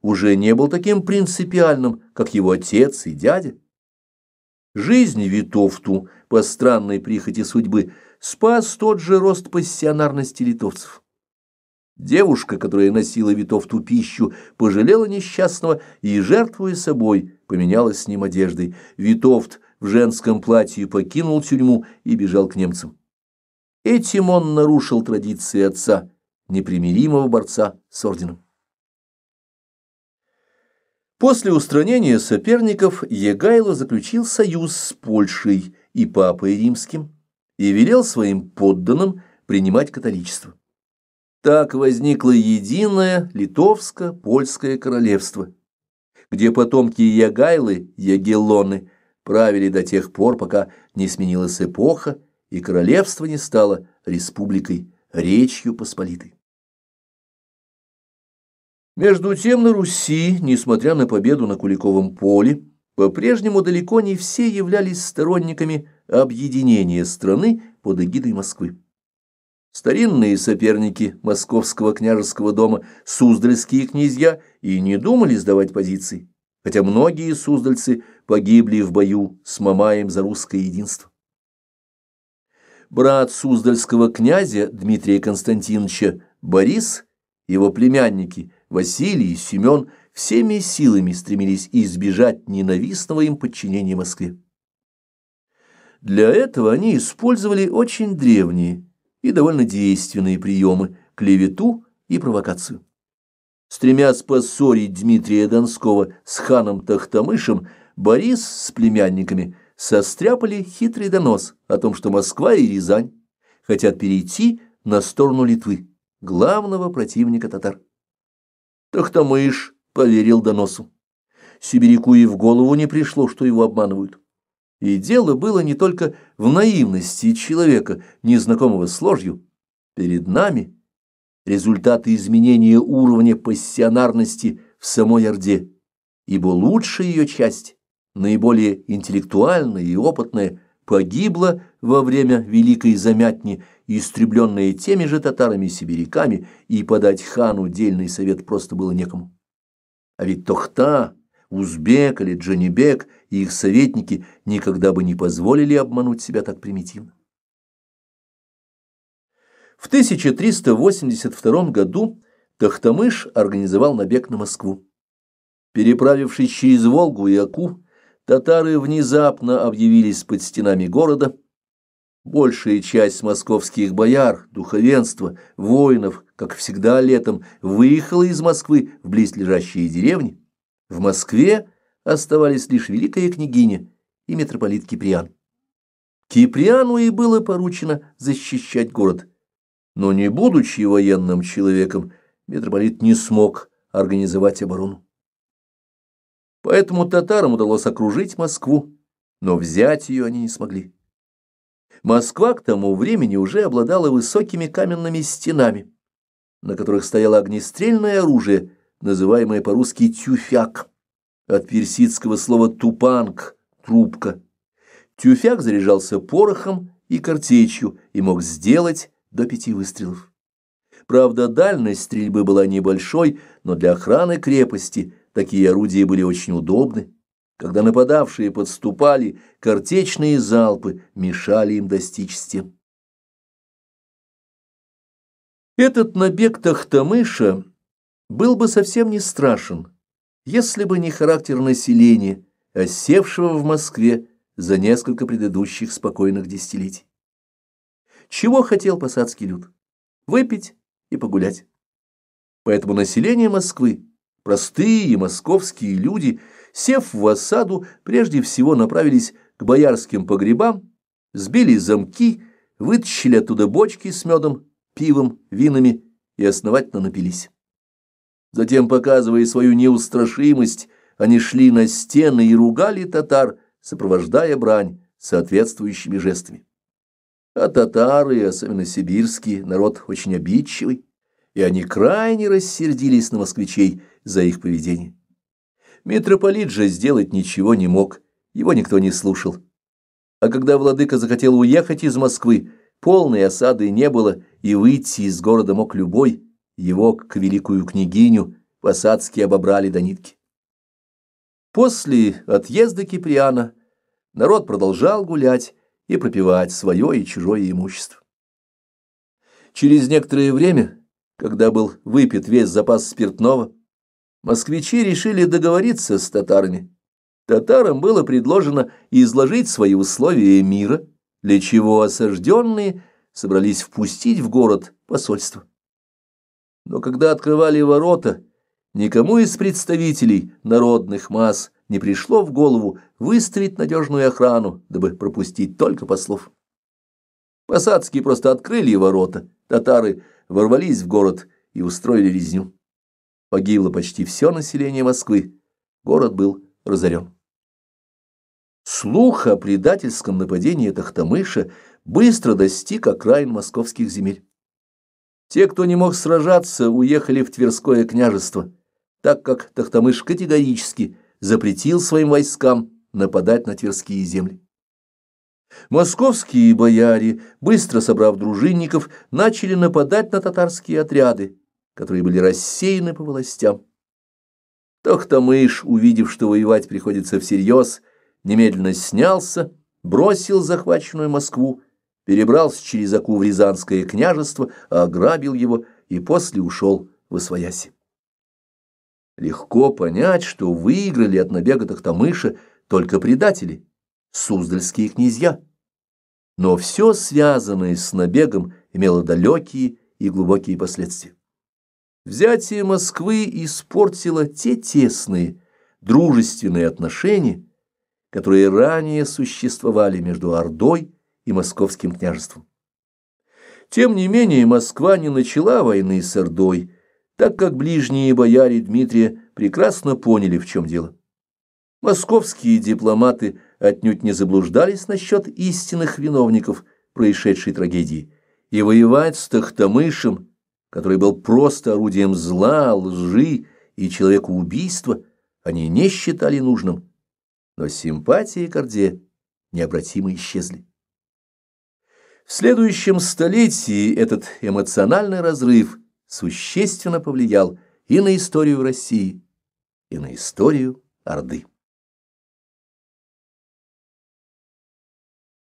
уже не был таким принципиальным, как его отец и дядя. Жизнь Витовту по странной прихоти судьбы спас тот же рост пассионарности литовцев. Девушка, которая носила Витовту пищу, пожалела несчастного и, жертвуя собой, поменялась с ним одеждой. Витовт – в женском платье покинул тюрьму и бежал к немцам. Этим он нарушил традиции отца, непримиримого борца с орденом. После устранения соперников Егайло заключил союз с Польшей и Папой Римским и велел своим подданным принимать католичество. Так возникло единое литовско-польское королевство, где потомки Ягайлы, Ягеллоны, правили до тех пор, пока не сменилась эпоха и королевство не стало республикой Речью Посполитой. Между тем на Руси, несмотря на победу на Куликовом поле, по-прежнему далеко не все являлись сторонниками объединения страны под эгидой Москвы. Старинные соперники московского княжеского дома, суздальские князья, и не думали сдавать позиции хотя многие суздальцы погибли в бою с Мамаем за русское единство. Брат суздальского князя Дмитрия Константиновича Борис, и его племянники Василий и Семен всеми силами стремились избежать ненавистного им подчинения Москве. Для этого они использовали очень древние и довольно действенные приемы – клевету и провокацию. Стремясь поссорить Дмитрия Донского с ханом Тахтамышем, Борис с племянниками состряпали хитрый донос о том, что Москва и Рязань хотят перейти на сторону Литвы, главного противника татар. Тахтамыш поверил доносу. Сибиряку и в голову не пришло, что его обманывают. И дело было не только в наивности человека, незнакомого с ложью. Перед нами – результаты изменения уровня пассионарности в самой Орде, ибо лучшая ее часть, наиболее интеллектуальная и опытная, погибла во время Великой Замятни, истребленная теми же татарами-сибиряками, и подать хану дельный совет просто было некому. А ведь Тохта, Узбек или Джанибек и их советники никогда бы не позволили обмануть себя так примитивно. В 1382 году Тахтамыш организовал набег на Москву. Переправившись через Волгу и Аку, татары внезапно объявились под стенами города. Большая часть московских бояр, духовенства, воинов, как всегда летом, выехала из Москвы в близлежащие деревни. В Москве оставались лишь великая княгиня и митрополит Киприан. Киприану и было поручено защищать город но не будучи военным человеком, митрополит не смог организовать оборону. Поэтому татарам удалось окружить Москву, но взять ее они не смогли. Москва к тому времени уже обладала высокими каменными стенами, на которых стояло огнестрельное оружие, называемое по-русски «тюфяк», от персидского слова «тупанг» — «трубка». Тюфяк заряжался порохом и картечью и мог сделать до пяти выстрелов. Правда, дальность стрельбы была небольшой, но для охраны крепости такие орудия были очень удобны. Когда нападавшие подступали, картечные залпы мешали им достичь стен. Этот набег Тахтамыша был бы совсем не страшен, если бы не характер населения, осевшего в Москве за несколько предыдущих спокойных десятилетий. Чего хотел посадский люд? Выпить и погулять. Поэтому население Москвы, простые московские люди, сев в осаду, прежде всего направились к боярским погребам, сбили замки, вытащили оттуда бочки с медом, пивом, винами и основательно напились. Затем, показывая свою неустрашимость, они шли на стены и ругали татар, сопровождая брань соответствующими жестами. А татары, особенно сибирские, народ очень обидчивый, и они крайне рассердились на москвичей за их поведение. Митрополит же сделать ничего не мог, его никто не слушал. А когда владыка захотел уехать из Москвы, полной осады не было, и выйти из города мог любой, его, к великую княгиню, посадские обобрали до нитки. После отъезда Киприана народ продолжал гулять, и пропивать свое и чужое имущество. Через некоторое время, когда был выпит весь запас спиртного, москвичи решили договориться с татарами. Татарам было предложено изложить свои условия мира, для чего осажденные собрались впустить в город посольство. Но когда открывали ворота, никому из представителей народных масс не пришло в голову выставить надежную охрану, дабы пропустить только послов. Посадские просто открыли ворота, татары ворвались в город и устроили резню. Погибло почти все население Москвы, город был разорен. Слух о предательском нападении Тахтамыша быстро достиг окраин московских земель. Те, кто не мог сражаться, уехали в Тверское княжество, так как Тахтамыш категорически запретил своим войскам нападать на Тверские земли. Московские бояре, быстро собрав дружинников, начали нападать на татарские отряды, которые были рассеяны по властям. Тохтамыш, увидев, что воевать приходится всерьез, немедленно снялся, бросил захваченную Москву, перебрался через Аку в Рязанское княжество, ограбил его и после ушел в Освояси. Легко понять, что выиграли от набега Тохтамыша только предатели, суздальские князья. Но все связанное с набегом имело далекие и глубокие последствия. Взятие Москвы испортило те тесные, дружественные отношения, которые ранее существовали между Ордой и Московским княжеством. Тем не менее, Москва не начала войны с Ордой, так как ближние бояре Дмитрия прекрасно поняли, в чем дело. Московские дипломаты отнюдь не заблуждались насчет истинных виновников происшедшей трагедии, и воевать с Тахтамышем, который был просто орудием зла, лжи и человекоубийства, они не считали нужным, но симпатии к Орде необратимо исчезли. В следующем столетии этот эмоциональный разрыв существенно повлиял и на историю России, и на историю Орды.